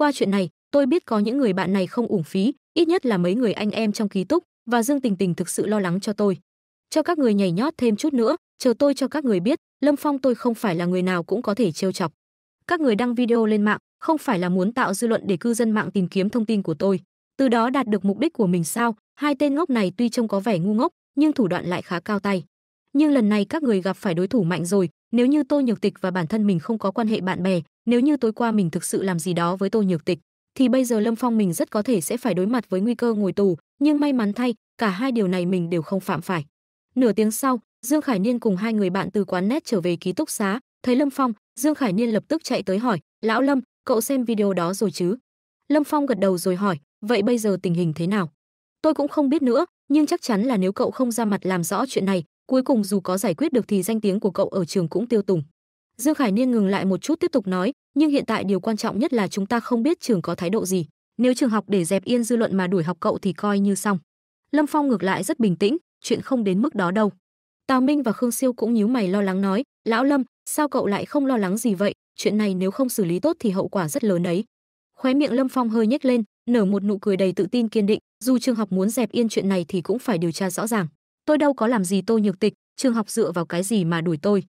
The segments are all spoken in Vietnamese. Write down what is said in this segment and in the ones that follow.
Qua chuyện này, tôi biết có những người bạn này không ủng phí, ít nhất là mấy người anh em trong ký túc và Dương Tình Tình thực sự lo lắng cho tôi. Cho các người nhảy nhót thêm chút nữa, chờ tôi cho các người biết, Lâm Phong tôi không phải là người nào cũng có thể trêu chọc. Các người đăng video lên mạng, không phải là muốn tạo dư luận để cư dân mạng tìm kiếm thông tin của tôi, từ đó đạt được mục đích của mình sao? Hai tên ngốc này tuy trông có vẻ ngu ngốc, nhưng thủ đoạn lại khá cao tay. Nhưng lần này các người gặp phải đối thủ mạnh rồi, nếu như tôi Nhược Tịch và bản thân mình không có quan hệ bạn bè, nếu như tối qua mình thực sự làm gì đó với Tô Nhược Tịch, thì bây giờ Lâm Phong mình rất có thể sẽ phải đối mặt với nguy cơ ngồi tù, nhưng may mắn thay, cả hai điều này mình đều không phạm phải. Nửa tiếng sau, Dương Khải Niên cùng hai người bạn từ quán net trở về ký túc xá, thấy Lâm Phong, Dương Khải Niên lập tức chạy tới hỏi, "Lão Lâm, cậu xem video đó rồi chứ?" Lâm Phong gật đầu rồi hỏi, "Vậy bây giờ tình hình thế nào?" "Tôi cũng không biết nữa, nhưng chắc chắn là nếu cậu không ra mặt làm rõ chuyện này, cuối cùng dù có giải quyết được thì danh tiếng của cậu ở trường cũng tiêu tùng." Dương Khải Niên ngừng lại một chút tiếp tục nói, nhưng hiện tại điều quan trọng nhất là chúng ta không biết trường có thái độ gì, nếu trường học để dẹp yên dư luận mà đuổi học cậu thì coi như xong. Lâm Phong ngược lại rất bình tĩnh, chuyện không đến mức đó đâu. Tào Minh và Khương Siêu cũng nhíu mày lo lắng nói, "Lão Lâm, sao cậu lại không lo lắng gì vậy, chuyện này nếu không xử lý tốt thì hậu quả rất lớn đấy." Khóe miệng Lâm Phong hơi nhếch lên, nở một nụ cười đầy tự tin kiên định, dù trường học muốn dẹp yên chuyện này thì cũng phải điều tra rõ ràng. Tôi đâu có làm gì Tô Nhược Tịch, trường học dựa vào cái gì mà đuổi tôi?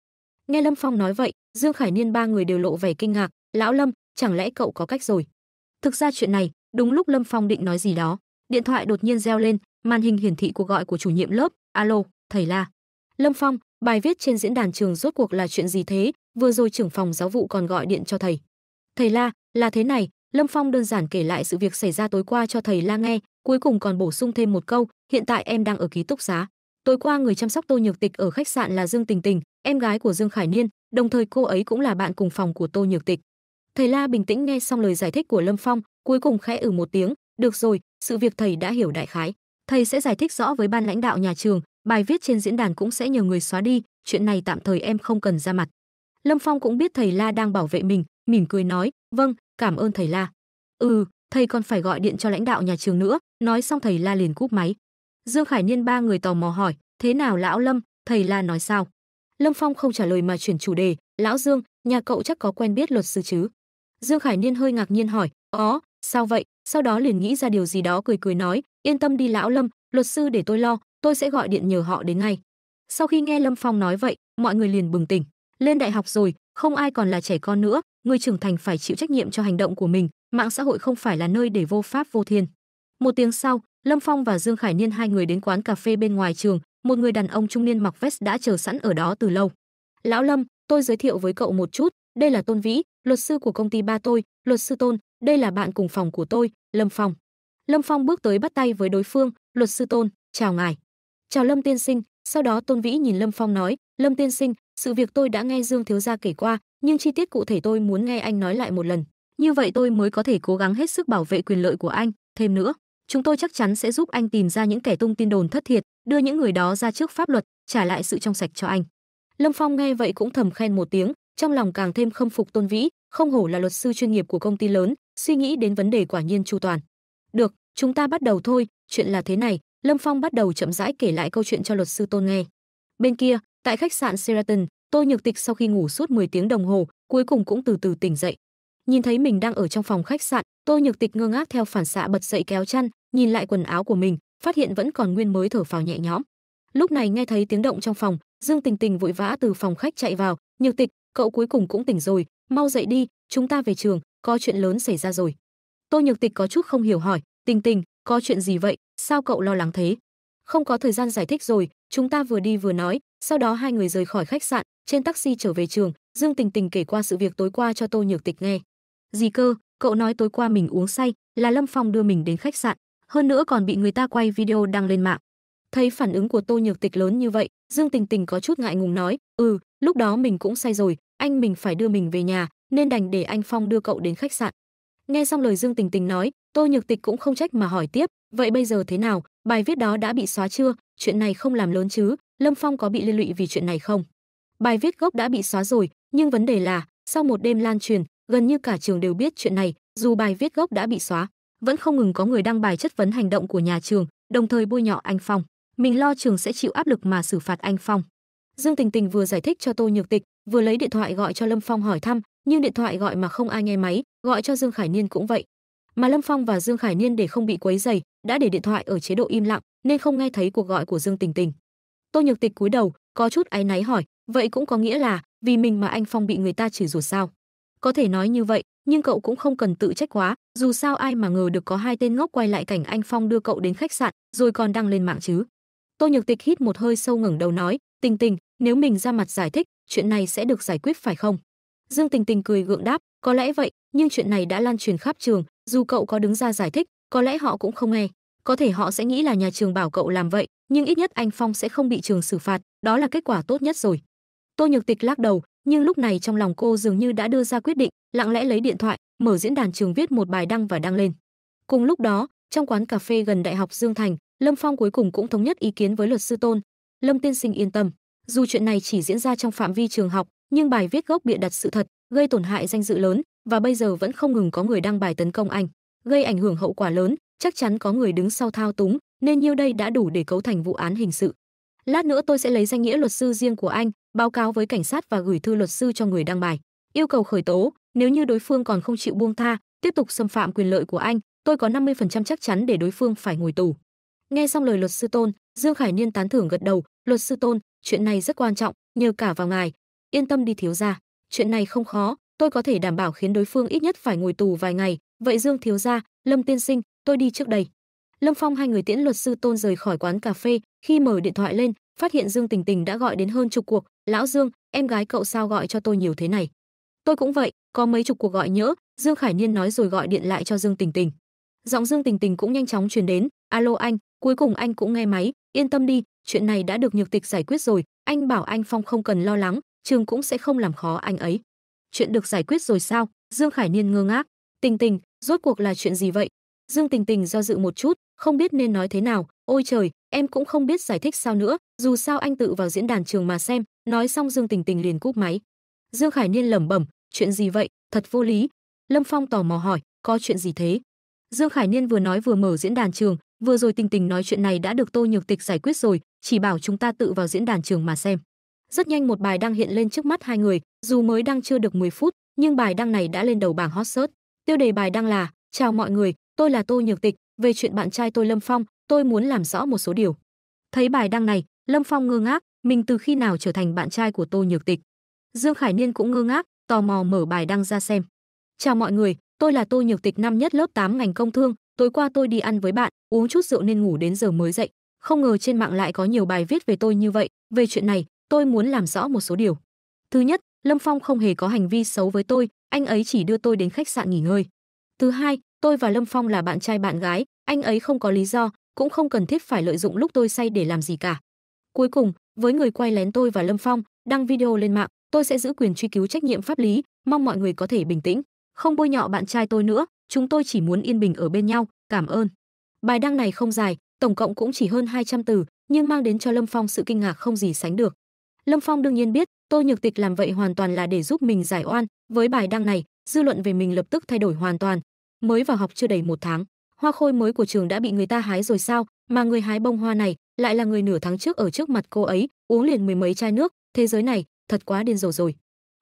nghe lâm phong nói vậy dương khải niên ba người đều lộ vẻ kinh ngạc lão lâm chẳng lẽ cậu có cách rồi thực ra chuyện này đúng lúc lâm phong định nói gì đó điện thoại đột nhiên reo lên màn hình hiển thị cuộc gọi của chủ nhiệm lớp alo thầy la lâm phong bài viết trên diễn đàn trường rốt cuộc là chuyện gì thế vừa rồi trưởng phòng giáo vụ còn gọi điện cho thầy thầy la là thế này lâm phong đơn giản kể lại sự việc xảy ra tối qua cho thầy la nghe cuối cùng còn bổ sung thêm một câu hiện tại em đang ở ký túc xá tối qua người chăm sóc tô nhược tịch ở khách sạn là dương tình tình em gái của Dương Khải Niên, đồng thời cô ấy cũng là bạn cùng phòng của Tô Nhược Tịch. Thầy La bình tĩnh nghe xong lời giải thích của Lâm Phong, cuối cùng khẽ ừ một tiếng, "Được rồi, sự việc thầy đã hiểu đại khái, thầy sẽ giải thích rõ với ban lãnh đạo nhà trường, bài viết trên diễn đàn cũng sẽ nhờ người xóa đi, chuyện này tạm thời em không cần ra mặt." Lâm Phong cũng biết thầy La đang bảo vệ mình, mỉm cười nói, "Vâng, cảm ơn thầy La." "Ừ, thầy còn phải gọi điện cho lãnh đạo nhà trường nữa." Nói xong thầy La liền cúp máy. Dương Khải Niên ba người tò mò hỏi, "Thế nào lão Lâm?" Thầy La nói sao? Lâm Phong không trả lời mà chuyển chủ đề, "Lão Dương, nhà cậu chắc có quen biết luật sư chứ?" Dương Khải Niên hơi ngạc nhiên hỏi, "Có, sao vậy?" Sau đó liền nghĩ ra điều gì đó cười cười nói, "Yên tâm đi lão Lâm, luật sư để tôi lo, tôi sẽ gọi điện nhờ họ đến ngay." Sau khi nghe Lâm Phong nói vậy, mọi người liền bừng tỉnh. Lên đại học rồi, không ai còn là trẻ con nữa, người trưởng thành phải chịu trách nhiệm cho hành động của mình, mạng xã hội không phải là nơi để vô pháp vô thiên. Một tiếng sau, Lâm Phong và Dương Khải Niên hai người đến quán cà phê bên ngoài trường, một người đàn ông trung niên mặc vest đã chờ sẵn ở đó từ lâu. "Lão Lâm, tôi giới thiệu với cậu một chút, đây là Tôn Vĩ, luật sư của công ty ba tôi, luật sư Tôn, đây là bạn cùng phòng của tôi, Lâm Phong." Lâm Phong bước tới bắt tay với đối phương, "Luật sư Tôn, chào ngài." "Chào Lâm tiên sinh." Sau đó Tôn Vĩ nhìn Lâm Phong nói, "Lâm tiên sinh, sự việc tôi đã nghe Dương thiếu gia kể qua, nhưng chi tiết cụ thể tôi muốn nghe anh nói lại một lần. Như vậy tôi mới có thể cố gắng hết sức bảo vệ quyền lợi của anh, thêm nữa, chúng tôi chắc chắn sẽ giúp anh tìm ra những kẻ tung tin đồn thất thiệt đưa những người đó ra trước pháp luật trả lại sự trong sạch cho anh lâm phong nghe vậy cũng thầm khen một tiếng trong lòng càng thêm khâm phục tôn vĩ không hổ là luật sư chuyên nghiệp của công ty lớn suy nghĩ đến vấn đề quả nhiên chu toàn được chúng ta bắt đầu thôi chuyện là thế này lâm phong bắt đầu chậm rãi kể lại câu chuyện cho luật sư tôn nghe bên kia tại khách sạn sheraton tôi nhược tịch sau khi ngủ suốt 10 tiếng đồng hồ cuối cùng cũng từ từ tỉnh dậy nhìn thấy mình đang ở trong phòng khách sạn tô nhược tịch ngơ ngác theo phản xạ bật dậy kéo chăn nhìn lại quần áo của mình phát hiện vẫn còn nguyên mới thở phào nhẹ nhõm lúc này nghe thấy tiếng động trong phòng dương tình tình vội vã từ phòng khách chạy vào nhược tịch cậu cuối cùng cũng tỉnh rồi mau dậy đi chúng ta về trường có chuyện lớn xảy ra rồi tô nhược tịch có chút không hiểu hỏi tình tình có chuyện gì vậy sao cậu lo lắng thế không có thời gian giải thích rồi chúng ta vừa đi vừa nói sau đó hai người rời khỏi khách sạn trên taxi trở về trường dương tình tình kể qua sự việc tối qua cho tô nhược tịch nghe gì cơ cậu nói tối qua mình uống say là lâm phong đưa mình đến khách sạn hơn nữa còn bị người ta quay video đăng lên mạng thấy phản ứng của tô nhược tịch lớn như vậy dương tình tình có chút ngại ngùng nói ừ lúc đó mình cũng say rồi anh mình phải đưa mình về nhà nên đành để anh phong đưa cậu đến khách sạn nghe xong lời dương tình tình nói tô nhược tịch cũng không trách mà hỏi tiếp vậy bây giờ thế nào bài viết đó đã bị xóa chưa chuyện này không làm lớn chứ lâm phong có bị liên lụy vì chuyện này không bài viết gốc đã bị xóa rồi nhưng vấn đề là sau một đêm lan truyền gần như cả trường đều biết chuyện này, dù bài viết gốc đã bị xóa, vẫn không ngừng có người đăng bài chất vấn hành động của nhà trường, đồng thời bôi nhọ anh Phong. Mình lo trường sẽ chịu áp lực mà xử phạt anh Phong. Dương Tình Tình vừa giải thích cho Tô Nhược Tịch, vừa lấy điện thoại gọi cho Lâm Phong hỏi thăm, nhưng điện thoại gọi mà không ai nghe máy, gọi cho Dương Khải Niên cũng vậy. Mà Lâm Phong và Dương Khải Niên để không bị quấy rầy, đã để điện thoại ở chế độ im lặng, nên không nghe thấy cuộc gọi của Dương Tình Tình. Tô Nhược Tịch cúi đầu, có chút áy náy hỏi, vậy cũng có nghĩa là vì mình mà anh Phong bị người ta chửi rủa sao? Có thể nói như vậy, nhưng cậu cũng không cần tự trách quá, dù sao ai mà ngờ được có hai tên ngốc quay lại cảnh anh Phong đưa cậu đến khách sạn, rồi còn đăng lên mạng chứ. Tô Nhược Tịch hít một hơi sâu ngẩng đầu nói, "Tình Tình, nếu mình ra mặt giải thích, chuyện này sẽ được giải quyết phải không?" Dương Tình Tình cười gượng đáp, "Có lẽ vậy, nhưng chuyện này đã lan truyền khắp trường, dù cậu có đứng ra giải thích, có lẽ họ cũng không nghe. Có thể họ sẽ nghĩ là nhà trường bảo cậu làm vậy, nhưng ít nhất anh Phong sẽ không bị trường xử phạt, đó là kết quả tốt nhất rồi." Tô Nhược Tịch lắc đầu, nhưng lúc này trong lòng cô dường như đã đưa ra quyết định, lặng lẽ lấy điện thoại, mở diễn đàn trường viết một bài đăng và đăng lên. Cùng lúc đó, trong quán cà phê gần Đại học Dương Thành, Lâm Phong cuối cùng cũng thống nhất ý kiến với luật sư Tôn. Lâm tiên sinh yên tâm, dù chuyện này chỉ diễn ra trong phạm vi trường học, nhưng bài viết gốc bịa đặt sự thật, gây tổn hại danh dự lớn và bây giờ vẫn không ngừng có người đăng bài tấn công anh, gây ảnh hưởng hậu quả lớn, chắc chắn có người đứng sau thao túng, nên nhiêu đây đã đủ để cấu thành vụ án hình sự. Lát nữa tôi sẽ lấy danh nghĩa luật sư riêng của anh, báo cáo với cảnh sát và gửi thư luật sư cho người đăng bài, yêu cầu khởi tố, nếu như đối phương còn không chịu buông tha, tiếp tục xâm phạm quyền lợi của anh, tôi có 50% chắc chắn để đối phương phải ngồi tù. Nghe xong lời luật sư Tôn, Dương Khải Niên tán thưởng gật đầu, "Luật sư Tôn, chuyện này rất quan trọng, nhờ cả vào ngài. Yên tâm đi thiếu gia, chuyện này không khó, tôi có thể đảm bảo khiến đối phương ít nhất phải ngồi tù vài ngày, vậy Dương thiếu gia, Lâm tiên sinh, tôi đi trước đây." Lâm Phong hai người tiễn luật sư Tôn rời khỏi quán cà phê, khi mở điện thoại lên, phát hiện Dương Tình Tình đã gọi đến hơn chục cuộc, "Lão Dương, em gái cậu sao gọi cho tôi nhiều thế này?" "Tôi cũng vậy, có mấy chục cuộc gọi nhỡ." Dương Khải Niên nói rồi gọi điện lại cho Dương Tình Tình. Giọng Dương Tình Tình cũng nhanh chóng truyền đến, "Alo anh, cuối cùng anh cũng nghe máy, yên tâm đi, chuyện này đã được Nhược Tịch giải quyết rồi, anh bảo anh Phong không cần lo lắng, trường cũng sẽ không làm khó anh ấy." "Chuyện được giải quyết rồi sao?" Dương Khải Niên ngơ ngác. "Tình Tình, rốt cuộc là chuyện gì vậy, Dương Tình Tình do dự một chút, không biết nên nói thế nào, ôi trời, em cũng không biết giải thích sao nữa, dù sao anh tự vào diễn đàn trường mà xem, nói xong Dương Tình Tình liền cúp máy. Dương Khải Niên lẩm bẩm, chuyện gì vậy, thật vô lý. Lâm Phong tò mò hỏi, có chuyện gì thế? Dương Khải Niên vừa nói vừa mở diễn đàn trường, vừa rồi Tình Tình nói chuyện này đã được Tô Nhược Tịch giải quyết rồi, chỉ bảo chúng ta tự vào diễn đàn trường mà xem. Rất nhanh một bài đăng hiện lên trước mắt hai người, dù mới đăng chưa được 10 phút, nhưng bài đăng này đã lên đầu bảng hot search. Tiêu đề bài đăng là: "Chào mọi người, tôi là Tô Nhược Tịch, về chuyện bạn trai tôi Lâm Phong, tôi muốn làm rõ một số điều. Thấy bài đăng này, Lâm Phong ngơ ngác, mình từ khi nào trở thành bạn trai của Tô Nhược Tịch? Dương Khải Niên cũng ngơ ngác, tò mò mở bài đăng ra xem. Chào mọi người, tôi là Tô Nhược Tịch năm nhất lớp 8 ngành công thương, tối qua tôi đi ăn với bạn, uống chút rượu nên ngủ đến giờ mới dậy. Không ngờ trên mạng lại có nhiều bài viết về tôi như vậy, về chuyện này, tôi muốn làm rõ một số điều. Thứ nhất, Lâm Phong không hề có hành vi xấu với tôi, anh ấy chỉ đưa tôi đến khách sạn nghỉ ngơi. Thứ hai, tôi và lâm phong là bạn trai bạn gái anh ấy không có lý do cũng không cần thiết phải lợi dụng lúc tôi say để làm gì cả cuối cùng với người quay lén tôi và lâm phong đăng video lên mạng tôi sẽ giữ quyền truy cứu trách nhiệm pháp lý mong mọi người có thể bình tĩnh không bôi nhọ bạn trai tôi nữa chúng tôi chỉ muốn yên bình ở bên nhau cảm ơn bài đăng này không dài tổng cộng cũng chỉ hơn 200 từ nhưng mang đến cho lâm phong sự kinh ngạc không gì sánh được lâm phong đương nhiên biết tôi nhược tịch làm vậy hoàn toàn là để giúp mình giải oan với bài đăng này dư luận về mình lập tức thay đổi hoàn toàn mới vào học chưa đầy một tháng hoa khôi mới của trường đã bị người ta hái rồi sao mà người hái bông hoa này lại là người nửa tháng trước ở trước mặt cô ấy uống liền mười mấy chai nước thế giới này thật quá điên rồ rồi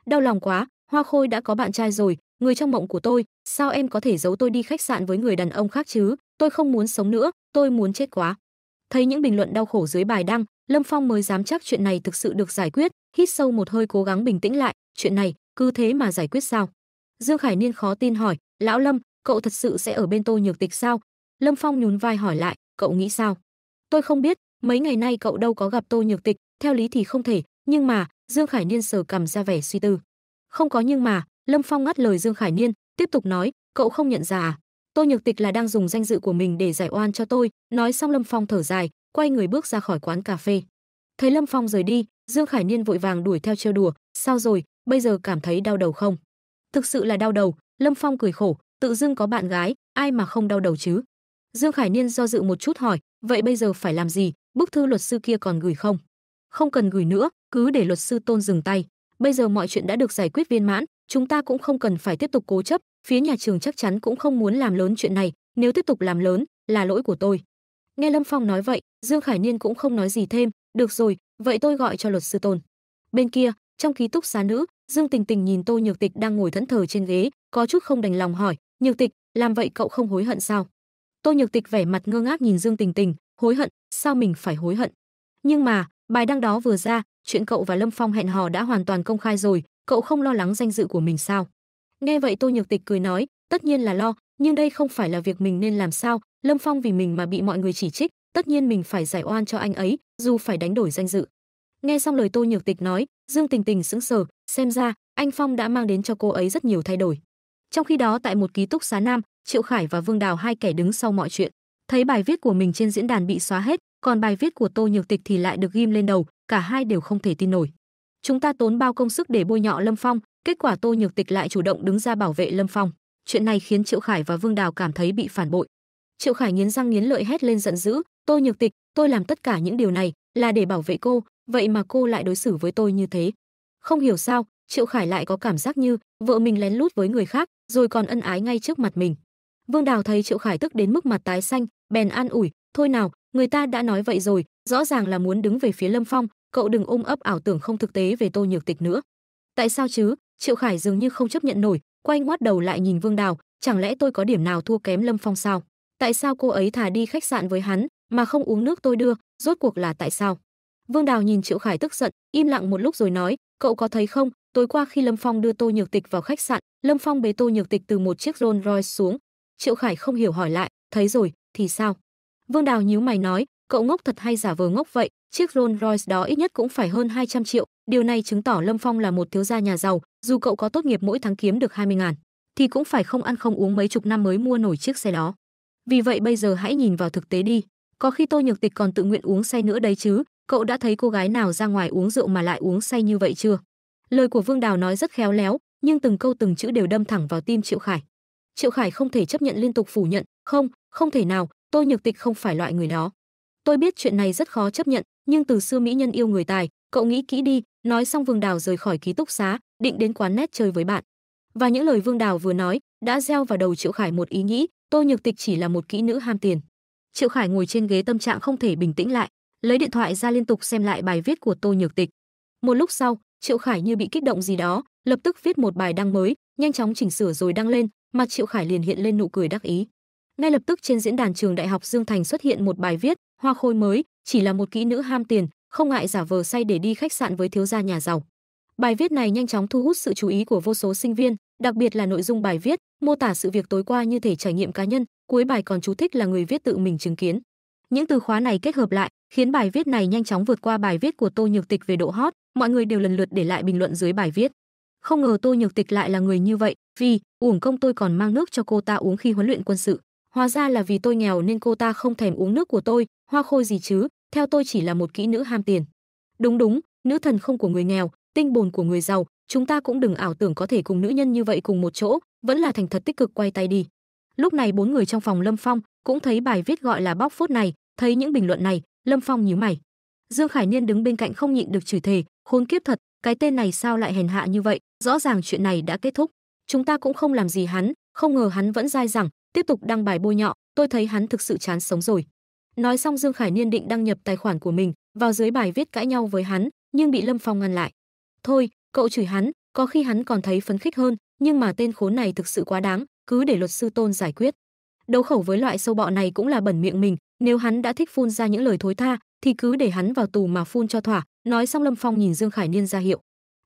đau lòng quá hoa khôi đã có bạn trai rồi người trong mộng của tôi sao em có thể giấu tôi đi khách sạn với người đàn ông khác chứ tôi không muốn sống nữa tôi muốn chết quá thấy những bình luận đau khổ dưới bài đăng lâm phong mới dám chắc chuyện này thực sự được giải quyết hít sâu một hơi cố gắng bình tĩnh lại chuyện này cứ thế mà giải quyết sao dương khải niên khó tin hỏi lão lâm cậu thật sự sẽ ở bên tôi nhược tịch sao? Lâm Phong nhún vai hỏi lại, cậu nghĩ sao? Tôi không biết, mấy ngày nay cậu đâu có gặp tôi nhược tịch, theo lý thì không thể, nhưng mà, Dương Khải Niên sờ cầm ra vẻ suy tư. Không có nhưng mà, Lâm Phong ngắt lời Dương Khải Niên, tiếp tục nói, cậu không nhận ra à? Tôi nhược tịch là đang dùng danh dự của mình để giải oan cho tôi, nói xong Lâm Phong thở dài, quay người bước ra khỏi quán cà phê. Thấy Lâm Phong rời đi, Dương Khải Niên vội vàng đuổi theo trêu đùa, sao rồi, bây giờ cảm thấy đau đầu không? Thực sự là đau đầu, Lâm Phong cười khổ, tự dưng có bạn gái, ai mà không đau đầu chứ? Dương Khải Niên do dự một chút hỏi, vậy bây giờ phải làm gì, bức thư luật sư kia còn gửi không? Không cần gửi nữa, cứ để luật sư Tôn dừng tay. Bây giờ mọi chuyện đã được giải quyết viên mãn, chúng ta cũng không cần phải tiếp tục cố chấp, phía nhà trường chắc chắn cũng không muốn làm lớn chuyện này, nếu tiếp tục làm lớn là lỗi của tôi. Nghe Lâm Phong nói vậy, Dương Khải Niên cũng không nói gì thêm, được rồi, vậy tôi gọi cho luật sư Tôn. Bên kia, trong ký túc xá nữ, Dương Tình Tình nhìn Tô Nhược Tịch đang ngồi thẫn thờ trên ghế, có chút không đành lòng hỏi, Nhược Tịch, làm vậy cậu không hối hận sao? Tô Nhược Tịch vẻ mặt ngơ ngác nhìn Dương Tình Tình, hối hận, sao mình phải hối hận? Nhưng mà, bài đăng đó vừa ra, chuyện cậu và Lâm Phong hẹn hò đã hoàn toàn công khai rồi, cậu không lo lắng danh dự của mình sao? Nghe vậy Tô Nhược Tịch cười nói, tất nhiên là lo, nhưng đây không phải là việc mình nên làm sao, Lâm Phong vì mình mà bị mọi người chỉ trích, tất nhiên mình phải giải oan cho anh ấy, dù phải đánh đổi danh dự. Nghe xong lời Tô Nhược Tịch nói, Dương Tình Tình sững sờ, xem ra anh Phong đã mang đến cho cô ấy rất nhiều thay đổi. Trong khi đó tại một ký túc xá nam, Triệu Khải và Vương Đào hai kẻ đứng sau mọi chuyện, thấy bài viết của mình trên diễn đàn bị xóa hết, còn bài viết của Tô Nhược Tịch thì lại được ghim lên đầu, cả hai đều không thể tin nổi. Chúng ta tốn bao công sức để bôi nhọ Lâm Phong, kết quả Tô Nhược Tịch lại chủ động đứng ra bảo vệ Lâm Phong. Chuyện này khiến Triệu Khải và Vương Đào cảm thấy bị phản bội. Triệu Khải nghiến răng nghiến lợi hét lên giận dữ, "Tô Nhược Tịch, tôi làm tất cả những điều này là để bảo vệ cô, vậy mà cô lại đối xử với tôi như thế." Không hiểu sao, Triệu Khải lại có cảm giác như vợ mình lén lút với người khác, rồi còn ân ái ngay trước mặt mình. Vương Đào thấy Triệu Khải tức đến mức mặt tái xanh, bèn an ủi, "Thôi nào, người ta đã nói vậy rồi, rõ ràng là muốn đứng về phía Lâm Phong, cậu đừng ôm ấp ảo tưởng không thực tế về Tô Nhược Tịch nữa." "Tại sao chứ?" Triệu Khải dường như không chấp nhận nổi, quay ngoắt đầu lại nhìn Vương Đào, "Chẳng lẽ tôi có điểm nào thua kém Lâm Phong sao? Tại sao cô ấy thà đi khách sạn với hắn mà không uống nước tôi đưa, rốt cuộc là tại sao?" Vương Đào nhìn Triệu Khải tức giận, im lặng một lúc rồi nói, "Cậu có thấy không, Tối qua khi Lâm Phong đưa Tô Nhược Tịch vào khách sạn, Lâm Phong bế Tô Nhược Tịch từ một chiếc Rolls Royce xuống. Triệu Khải không hiểu hỏi lại, thấy rồi, thì sao? Vương Đào nhíu mày nói, cậu ngốc thật hay giả vờ ngốc vậy, chiếc Rolls Royce đó ít nhất cũng phải hơn 200 triệu, điều này chứng tỏ Lâm Phong là một thiếu gia nhà giàu, dù cậu có tốt nghiệp mỗi tháng kiếm được 20 ngàn, thì cũng phải không ăn không uống mấy chục năm mới mua nổi chiếc xe đó. Vì vậy bây giờ hãy nhìn vào thực tế đi, có khi Tô Nhược Tịch còn tự nguyện uống say nữa đấy chứ, cậu đã thấy cô gái nào ra ngoài uống rượu mà lại uống say như vậy chưa? lời của vương đào nói rất khéo léo nhưng từng câu từng chữ đều đâm thẳng vào tim triệu khải triệu khải không thể chấp nhận liên tục phủ nhận không không thể nào tôi nhược tịch không phải loại người đó tôi biết chuyện này rất khó chấp nhận nhưng từ xưa mỹ nhân yêu người tài cậu nghĩ kỹ đi nói xong vương đào rời khỏi ký túc xá định đến quán nét chơi với bạn và những lời vương đào vừa nói đã gieo vào đầu triệu khải một ý nghĩ tôi nhược tịch chỉ là một kỹ nữ ham tiền triệu khải ngồi trên ghế tâm trạng không thể bình tĩnh lại lấy điện thoại ra liên tục xem lại bài viết của tô nhược tịch một lúc sau Triệu Khải như bị kích động gì đó, lập tức viết một bài đăng mới, nhanh chóng chỉnh sửa rồi đăng lên, Mà Triệu Khải liền hiện lên nụ cười đắc ý. Ngay lập tức trên diễn đàn trường Đại học Dương Thành xuất hiện một bài viết, hoa khôi mới, chỉ là một kỹ nữ ham tiền, không ngại giả vờ say để đi khách sạn với thiếu gia nhà giàu. Bài viết này nhanh chóng thu hút sự chú ý của vô số sinh viên, đặc biệt là nội dung bài viết mô tả sự việc tối qua như thể trải nghiệm cá nhân, cuối bài còn chú thích là người viết tự mình chứng kiến. Những từ khóa này kết hợp lại, khiến bài viết này nhanh chóng vượt qua bài viết của Tô Nhược Tịch về độ hot, mọi người đều lần lượt để lại bình luận dưới bài viết. Không ngờ Tô Nhược Tịch lại là người như vậy, vì uổng công tôi còn mang nước cho cô ta uống khi huấn luyện quân sự. Hóa ra là vì tôi nghèo nên cô ta không thèm uống nước của tôi, hoa khôi gì chứ, theo tôi chỉ là một kỹ nữ ham tiền. Đúng đúng, nữ thần không của người nghèo, tinh bồn của người giàu, chúng ta cũng đừng ảo tưởng có thể cùng nữ nhân như vậy cùng một chỗ, vẫn là thành thật tích cực quay tay đi. Lúc này bốn người trong phòng Lâm Phong cũng thấy bài viết gọi là bóc phốt này, thấy những bình luận này, Lâm Phong nhíu mày. Dương Khải Niên đứng bên cạnh không nhịn được chửi thề, khốn kiếp thật, cái tên này sao lại hèn hạ như vậy, rõ ràng chuyện này đã kết thúc, chúng ta cũng không làm gì hắn, không ngờ hắn vẫn dai dẳng, tiếp tục đăng bài bôi nhọ, tôi thấy hắn thực sự chán sống rồi. Nói xong Dương Khải Niên định đăng nhập tài khoản của mình, vào dưới bài viết cãi nhau với hắn, nhưng bị Lâm Phong ngăn lại. Thôi, cậu chửi hắn, có khi hắn còn thấy phấn khích hơn, nhưng mà tên khốn này thực sự quá đáng, cứ để luật sư Tôn giải quyết. Đấu khẩu với loại sâu bọ này cũng là bẩn miệng mình, nếu hắn đã thích phun ra những lời thối tha thì cứ để hắn vào tù mà phun cho thỏa nói xong lâm phong nhìn dương khải niên ra hiệu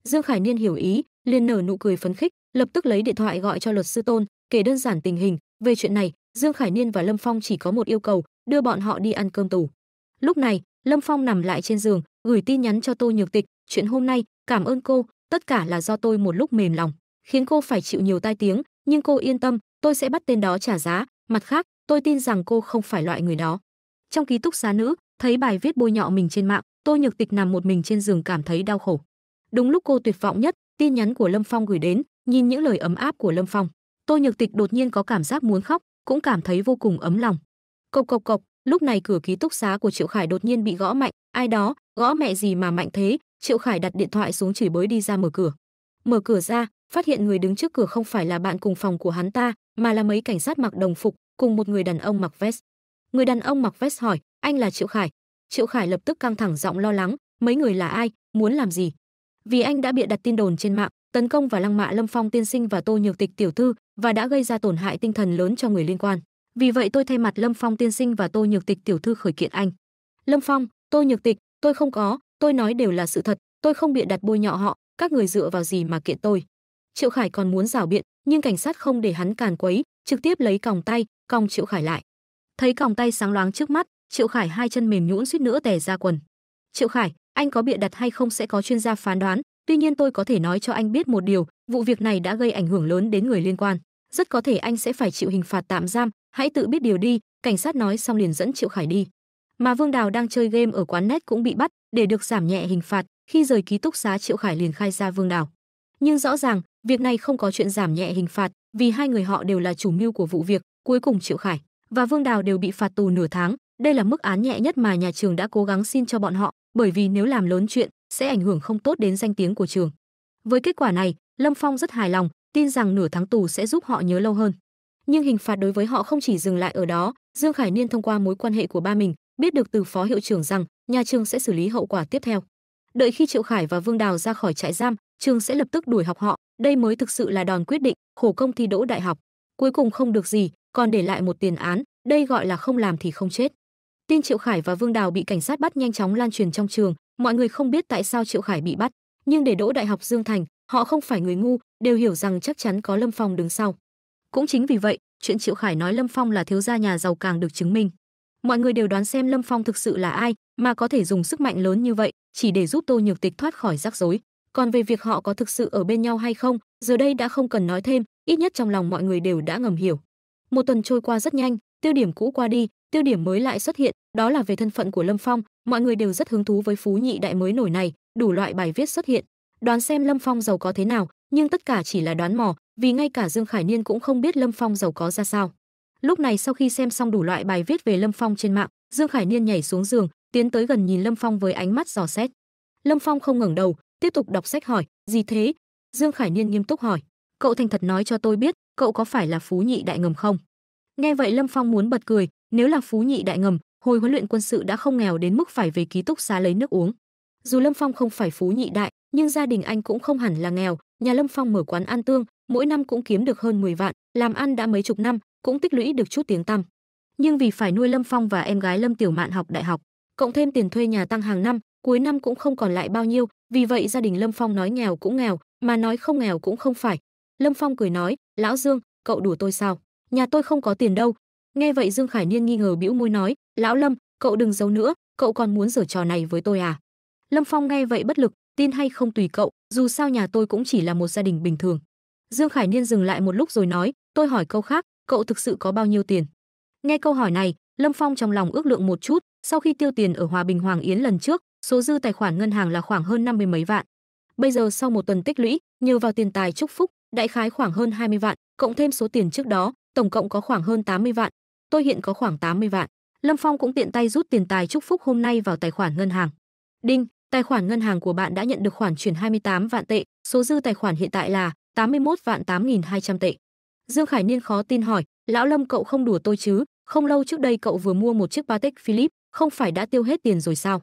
dương khải niên hiểu ý liền nở nụ cười phấn khích lập tức lấy điện thoại gọi cho luật sư tôn kể đơn giản tình hình về chuyện này dương khải niên và lâm phong chỉ có một yêu cầu đưa bọn họ đi ăn cơm tù lúc này lâm phong nằm lại trên giường gửi tin nhắn cho tôi nhược tịch chuyện hôm nay cảm ơn cô tất cả là do tôi một lúc mềm lòng khiến cô phải chịu nhiều tai tiếng nhưng cô yên tâm tôi sẽ bắt tên đó trả giá mặt khác tôi tin rằng cô không phải loại người đó. Trong ký túc xá nữ, thấy bài viết bôi nhọ mình trên mạng, Tô Nhược Tịch nằm một mình trên giường cảm thấy đau khổ. Đúng lúc cô tuyệt vọng nhất, tin nhắn của Lâm Phong gửi đến, nhìn những lời ấm áp của Lâm Phong, Tô Nhược Tịch đột nhiên có cảm giác muốn khóc, cũng cảm thấy vô cùng ấm lòng. Cộc cộc cộc, lúc này cửa ký túc xá của Triệu Khải đột nhiên bị gõ mạnh, ai đó, gõ mẹ gì mà mạnh thế, Triệu Khải đặt điện thoại xuống chửi bới đi ra mở cửa. Mở cửa ra, phát hiện người đứng trước cửa không phải là bạn cùng phòng của hắn ta, mà là mấy cảnh sát mặc đồng phục, cùng một người đàn ông mặc vest. Người đàn ông mặc vest hỏi, anh là Triệu Khải. Triệu Khải lập tức căng thẳng giọng lo lắng, mấy người là ai, muốn làm gì? Vì anh đã bịa đặt tin đồn trên mạng, tấn công và lăng mạ Lâm Phong tiên sinh và Tô Nhược Tịch tiểu thư và đã gây ra tổn hại tinh thần lớn cho người liên quan. Vì vậy tôi thay mặt Lâm Phong tiên sinh và Tô Nhược Tịch tiểu thư khởi kiện anh. Lâm Phong, Tô Nhược Tịch, tôi không có, tôi nói đều là sự thật, tôi không bịa đặt bôi nhọ họ, các người dựa vào gì mà kiện tôi? Triệu Khải còn muốn rảo biện, nhưng cảnh sát không để hắn càn quấy, trực tiếp lấy còng tay, cong Triệu Khải lại. Thấy còng tay sáng loáng trước mắt, Triệu Khải hai chân mềm nhũn suýt nữa tè ra quần. "Triệu Khải, anh có bịa đặt hay không sẽ có chuyên gia phán đoán, tuy nhiên tôi có thể nói cho anh biết một điều, vụ việc này đã gây ảnh hưởng lớn đến người liên quan, rất có thể anh sẽ phải chịu hình phạt tạm giam, hãy tự biết điều đi." Cảnh sát nói xong liền dẫn Triệu Khải đi. Mà Vương Đào đang chơi game ở quán net cũng bị bắt, để được giảm nhẹ hình phạt, khi rời ký túc xá Triệu Khải liền khai ra Vương Đào. Nhưng rõ ràng, việc này không có chuyện giảm nhẹ hình phạt, vì hai người họ đều là chủ mưu của vụ việc, Cuối cùng Triệu Khải và Vương Đào đều bị phạt tù nửa tháng, đây là mức án nhẹ nhất mà nhà trường đã cố gắng xin cho bọn họ, bởi vì nếu làm lớn chuyện sẽ ảnh hưởng không tốt đến danh tiếng của trường. Với kết quả này, Lâm Phong rất hài lòng, tin rằng nửa tháng tù sẽ giúp họ nhớ lâu hơn. Nhưng hình phạt đối với họ không chỉ dừng lại ở đó, Dương Khải Niên thông qua mối quan hệ của ba mình, biết được từ phó hiệu trưởng rằng nhà trường sẽ xử lý hậu quả tiếp theo. Đợi khi Triệu Khải và Vương Đào ra khỏi trại giam, trường sẽ lập tức đuổi học họ, đây mới thực sự là đòn quyết định, khổ công thi đỗ đại học. Cuối cùng không được gì, còn để lại một tiền án, đây gọi là không làm thì không chết. Tin Triệu Khải và Vương Đào bị cảnh sát bắt nhanh chóng lan truyền trong trường, mọi người không biết tại sao Triệu Khải bị bắt, nhưng để đỗ đại học Dương Thành, họ không phải người ngu, đều hiểu rằng chắc chắn có Lâm Phong đứng sau. Cũng chính vì vậy, chuyện Triệu Khải nói Lâm Phong là thiếu gia nhà giàu càng được chứng minh. Mọi người đều đoán xem Lâm Phong thực sự là ai mà có thể dùng sức mạnh lớn như vậy chỉ để giúp Tô Nhược Tịch thoát khỏi rắc rối. Còn về việc họ có thực sự ở bên nhau hay không, giờ đây đã không cần nói thêm, ít nhất trong lòng mọi người đều đã ngầm hiểu một tuần trôi qua rất nhanh tiêu điểm cũ qua đi tiêu điểm mới lại xuất hiện đó là về thân phận của lâm phong mọi người đều rất hứng thú với phú nhị đại mới nổi này đủ loại bài viết xuất hiện đoán xem lâm phong giàu có thế nào nhưng tất cả chỉ là đoán mò vì ngay cả dương khải niên cũng không biết lâm phong giàu có ra sao lúc này sau khi xem xong đủ loại bài viết về lâm phong trên mạng dương khải niên nhảy xuống giường tiến tới gần nhìn lâm phong với ánh mắt dò xét lâm phong không ngẩng đầu tiếp tục đọc sách hỏi gì thế dương khải niên nghiêm túc hỏi cậu thành thật nói cho tôi biết cậu có phải là phú nhị đại ngầm không nghe vậy lâm phong muốn bật cười nếu là phú nhị đại ngầm hồi huấn luyện quân sự đã không nghèo đến mức phải về ký túc xá lấy nước uống dù lâm phong không phải phú nhị đại nhưng gia đình anh cũng không hẳn là nghèo nhà lâm phong mở quán ăn tương mỗi năm cũng kiếm được hơn 10 vạn làm ăn đã mấy chục năm cũng tích lũy được chút tiếng tăm nhưng vì phải nuôi lâm phong và em gái lâm tiểu mạn học đại học cộng thêm tiền thuê nhà tăng hàng năm cuối năm cũng không còn lại bao nhiêu vì vậy gia đình lâm phong nói nghèo cũng nghèo mà nói không nghèo cũng không phải Lâm Phong cười nói, "Lão Dương, cậu đùa tôi sao? Nhà tôi không có tiền đâu." Nghe vậy Dương Khải Niên nghi ngờ bĩu môi nói, "Lão Lâm, cậu đừng giấu nữa, cậu còn muốn giở trò này với tôi à?" Lâm Phong nghe vậy bất lực, tin hay không tùy cậu, dù sao nhà tôi cũng chỉ là một gia đình bình thường. Dương Khải Niên dừng lại một lúc rồi nói, "Tôi hỏi câu khác, cậu thực sự có bao nhiêu tiền?" Nghe câu hỏi này, Lâm Phong trong lòng ước lượng một chút, sau khi tiêu tiền ở Hòa Bình Hoàng Yến lần trước, số dư tài khoản ngân hàng là khoảng hơn năm mươi mấy vạn. Bây giờ sau một tuần tích lũy, nhờ vào tiền tài chúc phúc, đại khái khoảng hơn 20 vạn, cộng thêm số tiền trước đó, tổng cộng có khoảng hơn 80 vạn. Tôi hiện có khoảng 80 vạn. Lâm Phong cũng tiện tay rút tiền tài chúc phúc hôm nay vào tài khoản ngân hàng. Đinh, tài khoản ngân hàng của bạn đã nhận được khoản chuyển 28 vạn tệ, số dư tài khoản hiện tại là 81 vạn 8200 tệ. Dương Khải Niên khó tin hỏi, lão Lâm cậu không đùa tôi chứ, không lâu trước đây cậu vừa mua một chiếc Patek Philippe, không phải đã tiêu hết tiền rồi sao?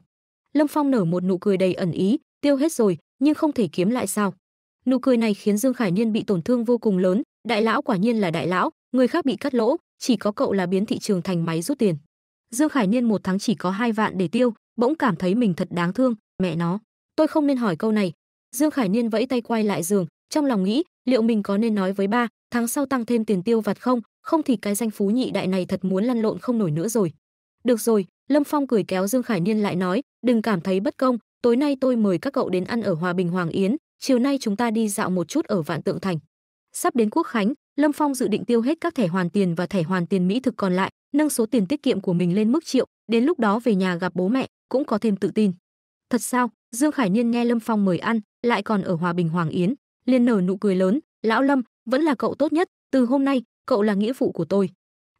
Lâm Phong nở một nụ cười đầy ẩn ý, tiêu hết rồi, nhưng không thể kiếm lại sao? nụ cười này khiến dương khải niên bị tổn thương vô cùng lớn đại lão quả nhiên là đại lão người khác bị cắt lỗ chỉ có cậu là biến thị trường thành máy rút tiền dương khải niên một tháng chỉ có hai vạn để tiêu bỗng cảm thấy mình thật đáng thương mẹ nó tôi không nên hỏi câu này dương khải niên vẫy tay quay lại giường trong lòng nghĩ liệu mình có nên nói với ba tháng sau tăng thêm tiền tiêu vặt không không thì cái danh phú nhị đại này thật muốn lăn lộn không nổi nữa rồi được rồi lâm phong cười kéo dương khải niên lại nói đừng cảm thấy bất công tối nay tôi mời các cậu đến ăn ở hòa bình hoàng yến chiều nay chúng ta đi dạo một chút ở Vạn Tượng Thành. Sắp đến Quốc Khánh, Lâm Phong dự định tiêu hết các thẻ hoàn tiền và thẻ hoàn tiền mỹ thực còn lại, nâng số tiền tiết kiệm của mình lên mức triệu, đến lúc đó về nhà gặp bố mẹ, cũng có thêm tự tin. Thật sao? Dương Khải Niên nghe Lâm Phong mời ăn, lại còn ở Hòa Bình Hoàng Yến, liền nở nụ cười lớn, "Lão Lâm, vẫn là cậu tốt nhất, từ hôm nay, cậu là nghĩa vụ của tôi."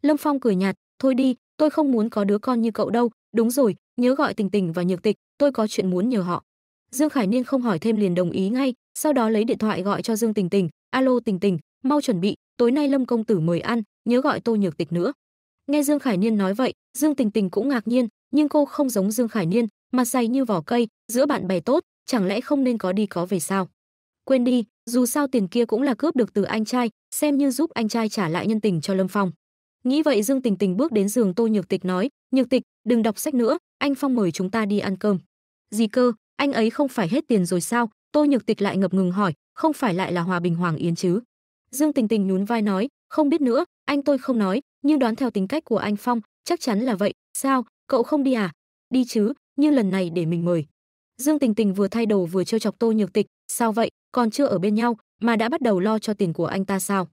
Lâm Phong cười nhạt, "Thôi đi, tôi không muốn có đứa con như cậu đâu, đúng rồi, nhớ gọi Tình Tình và Nhược Tịch, tôi có chuyện muốn nhờ họ." dương khải niên không hỏi thêm liền đồng ý ngay sau đó lấy điện thoại gọi cho dương tình tình alo tình tình mau chuẩn bị tối nay lâm công tử mời ăn nhớ gọi tô nhược tịch nữa nghe dương khải niên nói vậy dương tình tình cũng ngạc nhiên nhưng cô không giống dương khải niên mặt dày như vỏ cây giữa bạn bè tốt chẳng lẽ không nên có đi có về sao quên đi dù sao tiền kia cũng là cướp được từ anh trai xem như giúp anh trai trả lại nhân tình cho lâm phong nghĩ vậy dương tình tình bước đến giường tô nhược tịch nói nhược tịch đừng đọc sách nữa anh phong mời chúng ta đi ăn cơm gì cơ anh ấy không phải hết tiền rồi sao tô nhược tịch lại ngập ngừng hỏi không phải lại là hòa bình hoàng yến chứ dương tình tình nhún vai nói không biết nữa anh tôi không nói nhưng đoán theo tính cách của anh phong chắc chắn là vậy sao cậu không đi à đi chứ nhưng lần này để mình mời dương tình tình vừa thay đồ vừa trêu chọc tô nhược tịch sao vậy còn chưa ở bên nhau mà đã bắt đầu lo cho tiền của anh ta sao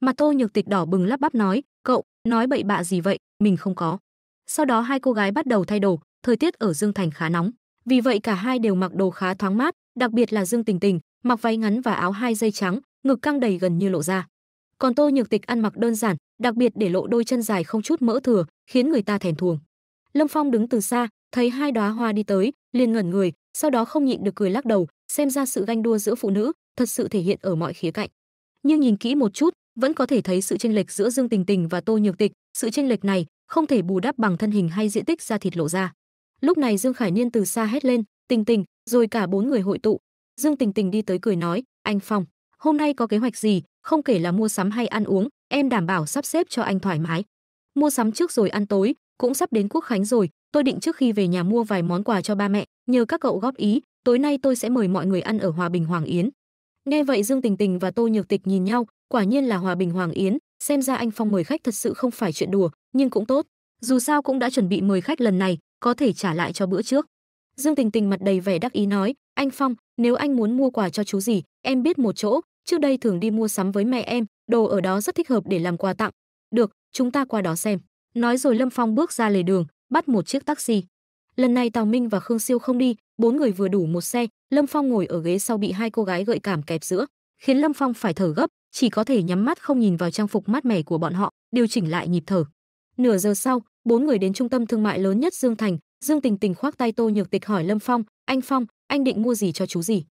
Mà tô nhược tịch đỏ bừng lắp bắp nói cậu nói bậy bạ gì vậy mình không có sau đó hai cô gái bắt đầu thay đồ thời tiết ở dương thành khá nóng vì vậy cả hai đều mặc đồ khá thoáng mát, đặc biệt là Dương Tình Tình, mặc váy ngắn và áo hai dây trắng, ngực căng đầy gần như lộ ra. Còn Tô Nhược Tịch ăn mặc đơn giản, đặc biệt để lộ đôi chân dài không chút mỡ thừa, khiến người ta thèm thuồng. Lâm Phong đứng từ xa, thấy hai đóa hoa đi tới, liền ngẩn người, sau đó không nhịn được cười lắc đầu, xem ra sự ganh đua giữa phụ nữ thật sự thể hiện ở mọi khía cạnh. Nhưng nhìn kỹ một chút, vẫn có thể thấy sự chênh lệch giữa Dương Tình Tình và Tô Nhược Tịch, sự chênh lệch này không thể bù đắp bằng thân hình hay diện tích da thịt lộ ra lúc này dương khải niên từ xa hét lên tình tình rồi cả bốn người hội tụ dương tình tình đi tới cười nói anh phong hôm nay có kế hoạch gì không kể là mua sắm hay ăn uống em đảm bảo sắp xếp cho anh thoải mái mua sắm trước rồi ăn tối cũng sắp đến quốc khánh rồi tôi định trước khi về nhà mua vài món quà cho ba mẹ nhờ các cậu góp ý tối nay tôi sẽ mời mọi người ăn ở hòa bình hoàng yến nghe vậy dương tình tình và tôi nhược tịch nhìn nhau quả nhiên là hòa bình hoàng yến xem ra anh phong mời khách thật sự không phải chuyện đùa nhưng cũng tốt dù sao cũng đã chuẩn bị mời khách lần này có thể trả lại cho bữa trước dương tình tình mặt đầy vẻ đắc ý nói anh phong nếu anh muốn mua quà cho chú gì em biết một chỗ trước đây thường đi mua sắm với mẹ em đồ ở đó rất thích hợp để làm quà tặng được chúng ta qua đó xem nói rồi lâm phong bước ra lề đường bắt một chiếc taxi lần này tào minh và khương siêu không đi bốn người vừa đủ một xe lâm phong ngồi ở ghế sau bị hai cô gái gợi cảm kẹp giữa khiến lâm phong phải thở gấp chỉ có thể nhắm mắt không nhìn vào trang phục mát mẻ của bọn họ điều chỉnh lại nhịp thở nửa giờ sau bốn người đến trung tâm thương mại lớn nhất dương thành dương tình tình khoác tay tô nhược tịch hỏi lâm phong anh phong anh định mua gì cho chú gì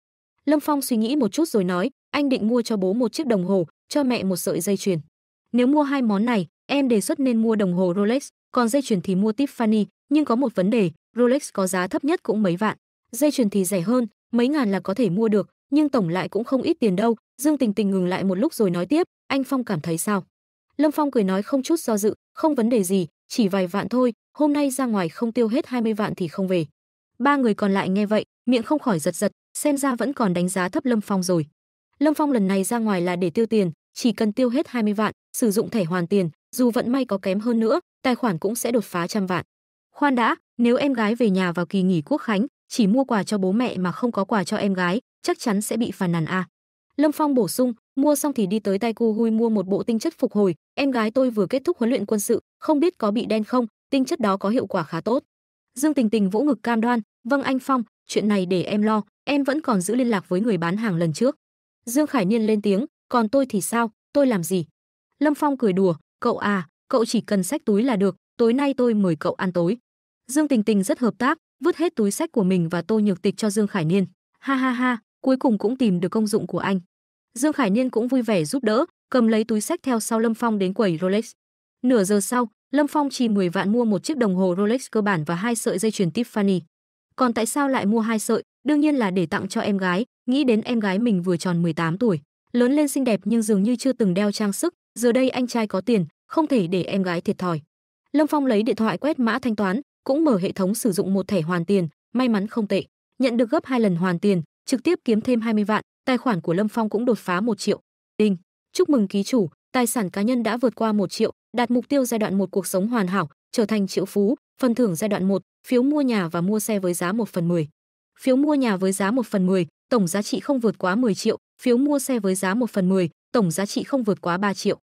lâm phong suy nghĩ một chút rồi nói anh định mua cho bố một chiếc đồng hồ cho mẹ một sợi dây chuyền nếu mua hai món này em đề xuất nên mua đồng hồ rolex còn dây chuyền thì mua tiffany nhưng có một vấn đề rolex có giá thấp nhất cũng mấy vạn dây chuyền thì rẻ hơn mấy ngàn là có thể mua được nhưng tổng lại cũng không ít tiền đâu dương tình tình ngừng lại một lúc rồi nói tiếp anh phong cảm thấy sao lâm phong cười nói không chút do dự không vấn đề gì chỉ vài vạn thôi, hôm nay ra ngoài không tiêu hết 20 vạn thì không về. Ba người còn lại nghe vậy, miệng không khỏi giật giật, xem ra vẫn còn đánh giá thấp Lâm Phong rồi. Lâm Phong lần này ra ngoài là để tiêu tiền, chỉ cần tiêu hết 20 vạn, sử dụng thẻ hoàn tiền, dù vận may có kém hơn nữa, tài khoản cũng sẽ đột phá trăm vạn. Khoan đã, nếu em gái về nhà vào kỳ nghỉ quốc khánh, chỉ mua quà cho bố mẹ mà không có quà cho em gái, chắc chắn sẽ bị phàn nàn a. À. Lâm Phong bổ sung, mua xong thì đi tới tay cu hui mua một bộ tinh chất phục hồi em gái tôi vừa kết thúc huấn luyện quân sự không biết có bị đen không tinh chất đó có hiệu quả khá tốt dương tình tình vỗ ngực cam đoan vâng anh phong chuyện này để em lo em vẫn còn giữ liên lạc với người bán hàng lần trước dương khải niên lên tiếng còn tôi thì sao tôi làm gì lâm phong cười đùa cậu à cậu chỉ cần sách túi là được tối nay tôi mời cậu ăn tối dương tình tình rất hợp tác vứt hết túi sách của mình và tô nhược tịch cho dương khải niên ha ha ha cuối cùng cũng tìm được công dụng của anh Dương Khải Niên cũng vui vẻ giúp đỡ, cầm lấy túi sách theo sau Lâm Phong đến quầy Rolex. Nửa giờ sau, Lâm Phong chỉ 10 vạn mua một chiếc đồng hồ Rolex cơ bản và hai sợi dây chuyền Tiffany. Còn tại sao lại mua hai sợi? Đương nhiên là để tặng cho em gái, nghĩ đến em gái mình vừa tròn 18 tuổi, lớn lên xinh đẹp nhưng dường như chưa từng đeo trang sức, giờ đây anh trai có tiền, không thể để em gái thiệt thòi. Lâm Phong lấy điện thoại quét mã thanh toán, cũng mở hệ thống sử dụng một thẻ hoàn tiền, may mắn không tệ, nhận được gấp hai lần hoàn tiền, trực tiếp kiếm thêm 20 vạn, tài khoản của Lâm Phong cũng đột phá 1 triệu. Đinh, chúc mừng ký chủ, tài sản cá nhân đã vượt qua 1 triệu, đạt mục tiêu giai đoạn 1 cuộc sống hoàn hảo, trở thành triệu phú, phần thưởng giai đoạn 1, phiếu mua nhà và mua xe với giá 1 phần 10. Phiếu mua nhà với giá 1 phần 10, tổng giá trị không vượt quá 10 triệu, phiếu mua xe với giá 1 phần 10, tổng giá trị không vượt quá 3 triệu.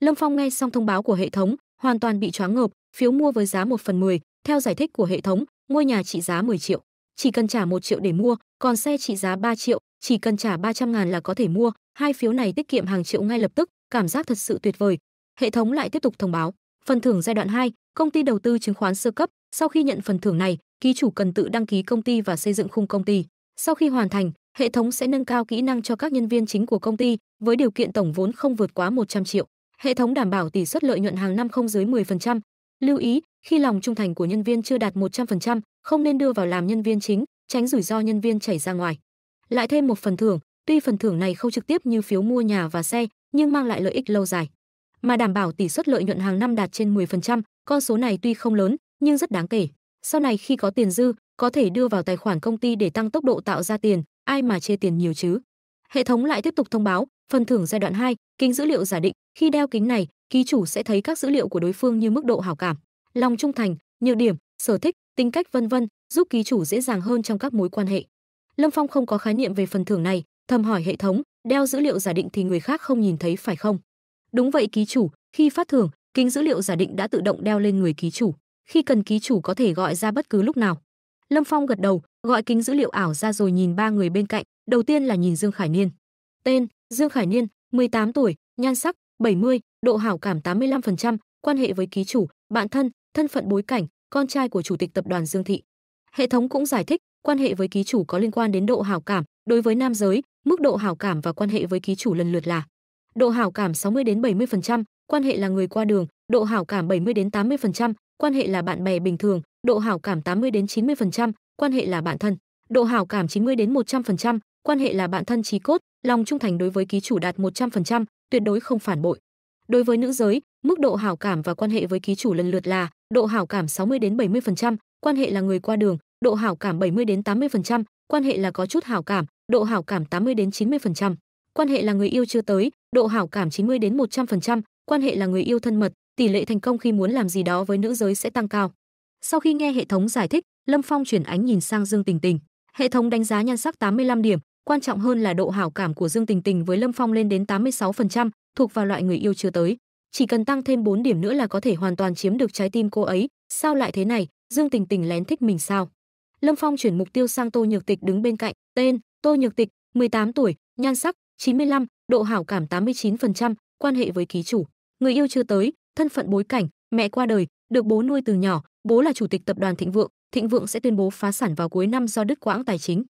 Lâm Phong nghe xong thông báo của hệ thống, hoàn toàn bị choáng ngợp, phiếu mua với giá 1 phần 10, theo giải thích của hệ thống, ngôi nhà trị giá 10 triệu chỉ cần trả một triệu để mua, còn xe trị giá 3 triệu, chỉ cần trả 300 ngàn là có thể mua, hai phiếu này tiết kiệm hàng triệu ngay lập tức, cảm giác thật sự tuyệt vời. Hệ thống lại tiếp tục thông báo, phần thưởng giai đoạn 2, công ty đầu tư chứng khoán sơ cấp, sau khi nhận phần thưởng này, ký chủ cần tự đăng ký công ty và xây dựng khung công ty. Sau khi hoàn thành, hệ thống sẽ nâng cao kỹ năng cho các nhân viên chính của công ty với điều kiện tổng vốn không vượt quá 100 triệu. Hệ thống đảm bảo tỷ suất lợi nhuận hàng năm không dưới 10%, Lưu ý, khi lòng trung thành của nhân viên chưa đạt 100%, không nên đưa vào làm nhân viên chính, tránh rủi ro nhân viên chảy ra ngoài. Lại thêm một phần thưởng, tuy phần thưởng này không trực tiếp như phiếu mua nhà và xe, nhưng mang lại lợi ích lâu dài. Mà đảm bảo tỷ suất lợi nhuận hàng năm đạt trên 10%, con số này tuy không lớn, nhưng rất đáng kể. Sau này khi có tiền dư, có thể đưa vào tài khoản công ty để tăng tốc độ tạo ra tiền, ai mà chê tiền nhiều chứ. Hệ thống lại tiếp tục thông báo, phần thưởng giai đoạn 2, kính dữ liệu giả định, khi đeo kính này, ký chủ sẽ thấy các dữ liệu của đối phương như mức độ hảo cảm, lòng trung thành, nhược điểm, sở thích, tính cách vân vân, giúp ký chủ dễ dàng hơn trong các mối quan hệ. Lâm Phong không có khái niệm về phần thưởng này, thầm hỏi hệ thống, đeo dữ liệu giả định thì người khác không nhìn thấy phải không? Đúng vậy ký chủ, khi phát thưởng, kính dữ liệu giả định đã tự động đeo lên người ký chủ, khi cần ký chủ có thể gọi ra bất cứ lúc nào. Lâm Phong gật đầu, gọi kính dữ liệu ảo ra rồi nhìn ba người bên cạnh, đầu tiên là nhìn Dương Khải Niên. Tên: Dương Khải Niên, 18 tuổi, nhan sắc: 70, độ hảo cảm 85%, quan hệ với ký chủ, bạn thân, thân phận bối cảnh, con trai của chủ tịch tập đoàn Dương Thị. Hệ thống cũng giải thích, quan hệ với ký chủ có liên quan đến độ hảo cảm, đối với nam giới, mức độ hảo cảm và quan hệ với ký chủ lần lượt là: độ hảo cảm 60 đến 70%, quan hệ là người qua đường, độ hảo cảm 70 đến 80%, quan hệ là bạn bè bình thường, độ hảo cảm 80 đến 90%, quan hệ là bạn thân, độ hảo cảm 90 đến 100%, quan hệ là bạn thân chí cốt, lòng trung thành đối với ký chủ đạt 100%, tuyệt đối không phản bội. Đối với nữ giới, mức độ hảo cảm và quan hệ với ký chủ lần lượt là độ hảo cảm 60 đến 70%, quan hệ là người qua đường, độ hảo cảm 70 đến 80%, quan hệ là có chút hảo cảm, độ hảo cảm 80 đến 90%, quan hệ là người yêu chưa tới, độ hảo cảm 90 đến 100%, quan hệ là người yêu thân mật, tỷ lệ thành công khi muốn làm gì đó với nữ giới sẽ tăng cao. Sau khi nghe hệ thống giải thích, Lâm Phong chuyển ánh nhìn sang Dương Tình Tình. Hệ thống đánh giá nhan sắc 85 điểm, quan trọng hơn là độ hảo cảm của Dương Tình Tình với Lâm Phong lên đến 86%, thuộc vào loại người yêu chưa tới. Chỉ cần tăng thêm 4 điểm nữa là có thể hoàn toàn chiếm được trái tim cô ấy, sao lại thế này, Dương Tình Tình lén thích mình sao? Lâm Phong chuyển mục tiêu sang Tô Nhược Tịch đứng bên cạnh, tên: Tô Nhược Tịch, 18 tuổi, nhan sắc 95, độ hảo cảm 89%, quan hệ với ký chủ, người yêu chưa tới, thân phận bối cảnh, mẹ qua đời, được bố nuôi từ nhỏ, bố là chủ tịch tập đoàn Thịnh Vượng, Thịnh Vượng sẽ tuyên bố phá sản vào cuối năm do đứt quãng tài chính.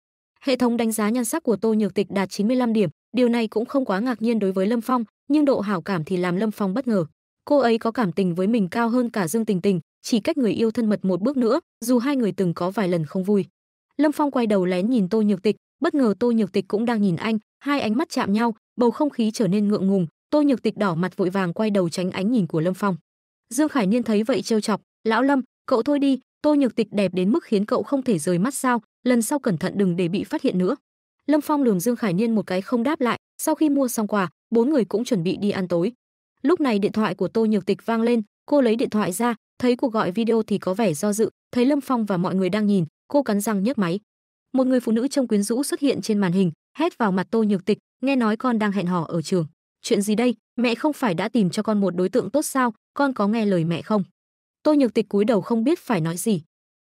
Hệ thống đánh giá nhan sắc của Tô Nhược Tịch đạt 95 điểm, điều này cũng không quá ngạc nhiên đối với Lâm Phong, nhưng độ hảo cảm thì làm Lâm Phong bất ngờ. Cô ấy có cảm tình với mình cao hơn cả Dương Tình Tình, chỉ cách người yêu thân mật một bước nữa, dù hai người từng có vài lần không vui. Lâm Phong quay đầu lén nhìn Tô Nhược Tịch, bất ngờ Tô Nhược Tịch cũng đang nhìn anh, hai ánh mắt chạm nhau, bầu không khí trở nên ngượng ngùng, Tô Nhược Tịch đỏ mặt vội vàng quay đầu tránh ánh nhìn của Lâm Phong. Dương Khải Niên thấy vậy trêu chọc, "Lão Lâm, cậu thôi đi, Tô Nhược Tịch đẹp đến mức khiến cậu không thể rời mắt sao, lần sau cẩn thận đừng để bị phát hiện nữa. Lâm Phong lườm Dương Khải Niên một cái không đáp lại, sau khi mua xong quà, bốn người cũng chuẩn bị đi ăn tối. Lúc này điện thoại của Tô Nhược Tịch vang lên, cô lấy điện thoại ra, thấy cuộc gọi video thì có vẻ do dự, thấy Lâm Phong và mọi người đang nhìn, cô cắn răng nhấc máy. Một người phụ nữ trông quyến rũ xuất hiện trên màn hình, hét vào mặt Tô Nhược Tịch, nghe nói con đang hẹn hò ở trường. Chuyện gì đây, mẹ không phải đã tìm cho con một đối tượng tốt sao, con có nghe lời mẹ không? Tô Nhược Tịch cúi đầu không biết phải nói gì.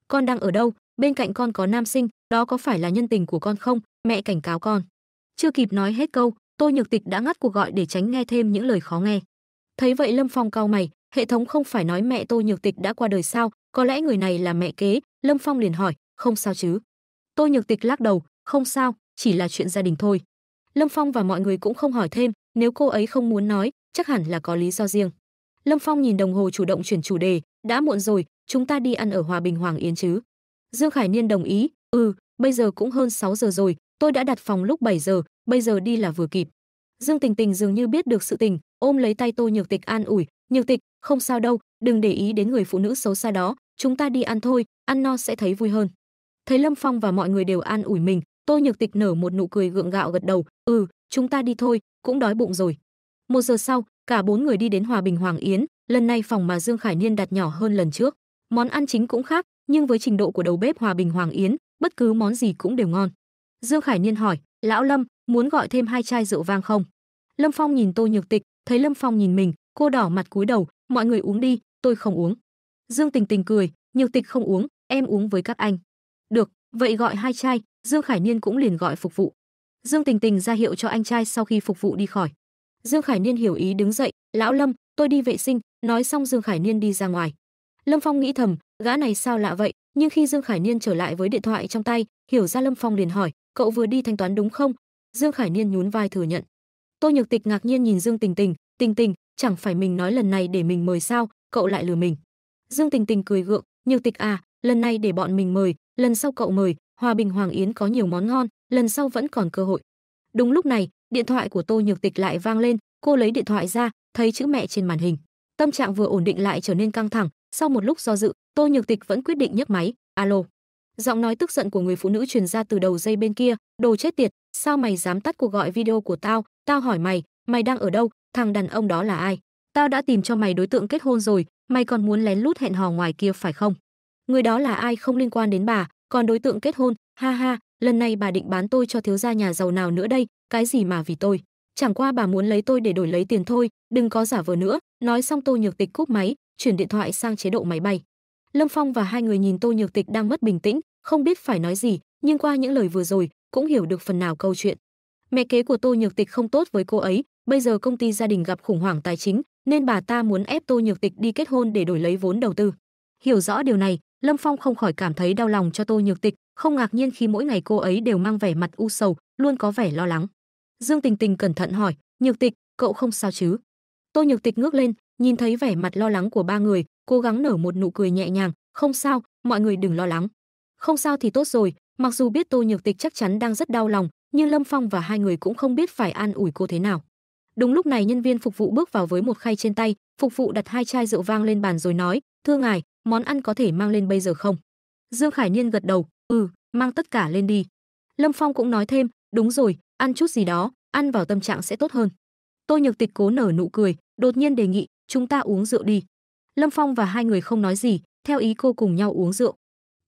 Con đang ở đâu? Bên cạnh con có nam sinh, đó có phải là nhân tình của con không? Mẹ cảnh cáo con. Chưa kịp nói hết câu, Tô Nhược Tịch đã ngắt cuộc gọi để tránh nghe thêm những lời khó nghe. Thấy vậy Lâm Phong cau mày, hệ thống không phải nói mẹ Tô Nhược Tịch đã qua đời sao, có lẽ người này là mẹ kế, Lâm Phong liền hỏi, không sao chứ? Tô Nhược Tịch lắc đầu, không sao, chỉ là chuyện gia đình thôi. Lâm Phong và mọi người cũng không hỏi thêm, nếu cô ấy không muốn nói, chắc hẳn là có lý do riêng. Lâm Phong nhìn đồng hồ chủ động chuyển chủ đề, đã muộn rồi, chúng ta đi ăn ở Hòa Bình Hoàng Yến chứ. Dương Khải Niên đồng ý, ừ, bây giờ cũng hơn 6 giờ rồi, tôi đã đặt phòng lúc 7 giờ, bây giờ đi là vừa kịp. Dương Tình Tình dường như biết được sự tình, ôm lấy tay Tô Nhược Tịch an ủi, "Nhược Tịch, không sao đâu, đừng để ý đến người phụ nữ xấu xa đó, chúng ta đi ăn thôi, ăn no sẽ thấy vui hơn." Thấy Lâm Phong và mọi người đều an ủi mình, Tô Nhược Tịch nở một nụ cười gượng gạo gật đầu, "Ừ, chúng ta đi thôi, cũng đói bụng rồi." Một giờ sau, cả bốn người đi đến Hòa Bình Hoàng Yến, Lần này phòng mà Dương Khải Niên đặt nhỏ hơn lần trước, món ăn chính cũng khác, nhưng với trình độ của đầu bếp Hòa Bình Hoàng Yến, bất cứ món gì cũng đều ngon. Dương Khải Niên hỏi, "Lão Lâm, muốn gọi thêm hai chai rượu vang không?" Lâm Phong nhìn Tô Nhược Tịch, thấy Lâm Phong nhìn mình, cô đỏ mặt cúi đầu, "Mọi người uống đi, tôi không uống." Dương Tình Tình cười, "Nhược Tịch không uống, em uống với các anh." "Được, vậy gọi hai chai." Dương Khải Niên cũng liền gọi phục vụ. Dương Tình Tình ra hiệu cho anh trai sau khi phục vụ đi khỏi. Dương Khải Niên hiểu ý đứng dậy, "Lão Lâm, tôi đi vệ sinh, Nói xong Dương Khải Niên đi ra ngoài. Lâm Phong nghĩ thầm, gã này sao lạ vậy, nhưng khi Dương Khải Niên trở lại với điện thoại trong tay, hiểu ra Lâm Phong liền hỏi, cậu vừa đi thanh toán đúng không? Dương Khải Niên nhún vai thừa nhận. Tô Nhược Tịch ngạc nhiên nhìn Dương Tình Tình, "Tình Tình, chẳng phải mình nói lần này để mình mời sao, cậu lại lừa mình." Dương Tình Tình cười gượng, "Nhược Tịch à, lần này để bọn mình mời, lần sau cậu mời, Hòa Bình Hoàng Yến có nhiều món ngon, lần sau vẫn còn cơ hội." Đúng lúc này, điện thoại của Tô Nhược Tịch lại vang lên, cô lấy điện thoại ra, thấy chữ mẹ trên màn hình tâm trạng vừa ổn định lại trở nên căng thẳng sau một lúc do dự tô nhược tịch vẫn quyết định nhấc máy alo giọng nói tức giận của người phụ nữ truyền ra từ đầu dây bên kia đồ chết tiệt sao mày dám tắt cuộc gọi video của tao tao hỏi mày mày đang ở đâu thằng đàn ông đó là ai tao đã tìm cho mày đối tượng kết hôn rồi mày còn muốn lén lút hẹn hò ngoài kia phải không người đó là ai không liên quan đến bà còn đối tượng kết hôn ha ha lần này bà định bán tôi cho thiếu gia nhà giàu nào nữa đây cái gì mà vì tôi chẳng qua bà muốn lấy tôi để đổi lấy tiền thôi, đừng có giả vờ nữa." Nói xong Tô Nhược Tịch cúp máy, chuyển điện thoại sang chế độ máy bay. Lâm Phong và hai người nhìn Tô Nhược Tịch đang mất bình tĩnh, không biết phải nói gì, nhưng qua những lời vừa rồi, cũng hiểu được phần nào câu chuyện. Mẹ kế của Tô Nhược Tịch không tốt với cô ấy, bây giờ công ty gia đình gặp khủng hoảng tài chính, nên bà ta muốn ép Tô Nhược Tịch đi kết hôn để đổi lấy vốn đầu tư. Hiểu rõ điều này, Lâm Phong không khỏi cảm thấy đau lòng cho Tô Nhược Tịch, không ngạc nhiên khi mỗi ngày cô ấy đều mang vẻ mặt u sầu, luôn có vẻ lo lắng. Dương Tình Tình cẩn thận hỏi, "Nhược Tịch, cậu không sao chứ?" Tô Nhược Tịch ngước lên, nhìn thấy vẻ mặt lo lắng của ba người, cố gắng nở một nụ cười nhẹ nhàng, "Không sao, mọi người đừng lo lắng." Không sao thì tốt rồi, mặc dù biết Tô Nhược Tịch chắc chắn đang rất đau lòng, nhưng Lâm Phong và hai người cũng không biết phải an ủi cô thế nào. Đúng lúc này nhân viên phục vụ bước vào với một khay trên tay, phục vụ đặt hai chai rượu vang lên bàn rồi nói, "Thưa ngài, món ăn có thể mang lên bây giờ không?" Dương Khải Niên gật đầu, "Ừ, mang tất cả lên đi." Lâm Phong cũng nói thêm, "Đúng rồi, ăn chút gì đó, ăn vào tâm trạng sẽ tốt hơn. Tôi Nhược Tịch cố nở nụ cười, đột nhiên đề nghị, chúng ta uống rượu đi. Lâm Phong và hai người không nói gì, theo ý cô cùng nhau uống rượu.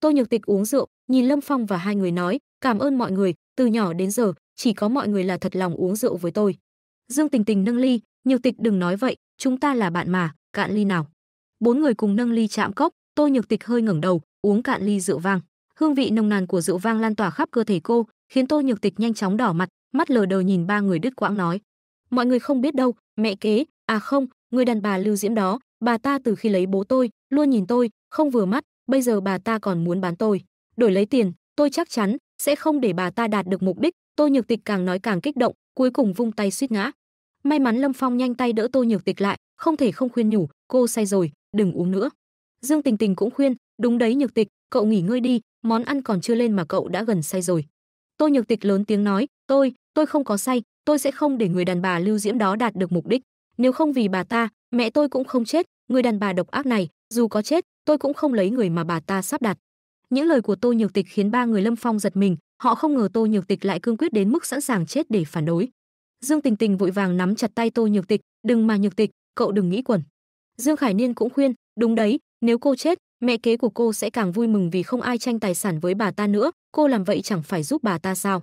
Tôi Nhược Tịch uống rượu, nhìn Lâm Phong và hai người nói, cảm ơn mọi người, từ nhỏ đến giờ, chỉ có mọi người là thật lòng uống rượu với tôi. Dương Tình Tình nâng ly, Nhược Tịch đừng nói vậy, chúng ta là bạn mà, cạn ly nào. Bốn người cùng nâng ly chạm cốc, Tôi Nhược Tịch hơi ngẩng đầu, uống cạn ly rượu vang. Hương vị nồng nàn của rượu vang lan tỏa khắp cơ thể cô, khiến Tô Nhược Tịch nhanh chóng đỏ mặt, mắt lờ đờ nhìn ba người đứt quãng nói mọi người không biết đâu mẹ kế à không người đàn bà lưu diễm đó bà ta từ khi lấy bố tôi luôn nhìn tôi không vừa mắt bây giờ bà ta còn muốn bán tôi đổi lấy tiền tôi chắc chắn sẽ không để bà ta đạt được mục đích tô nhược tịch càng nói càng kích động cuối cùng vung tay suýt ngã may mắn lâm phong nhanh tay đỡ tô nhược tịch lại không thể không khuyên nhủ cô say rồi đừng uống nữa dương tình tình cũng khuyên đúng đấy nhược tịch cậu nghỉ ngơi đi món ăn còn chưa lên mà cậu đã gần say rồi tô nhược tịch lớn tiếng nói tôi tôi không có say tôi sẽ không để người đàn bà lưu diễm đó đạt được mục đích nếu không vì bà ta mẹ tôi cũng không chết người đàn bà độc ác này dù có chết tôi cũng không lấy người mà bà ta sắp đặt những lời của tô nhược tịch khiến ba người lâm phong giật mình họ không ngờ tô nhược tịch lại cương quyết đến mức sẵn sàng chết để phản đối dương tình tình vội vàng nắm chặt tay tô nhược tịch đừng mà nhược tịch cậu đừng nghĩ quẩn dương khải niên cũng khuyên đúng đấy nếu cô chết mẹ kế của cô sẽ càng vui mừng vì không ai tranh tài sản với bà ta nữa cô làm vậy chẳng phải giúp bà ta sao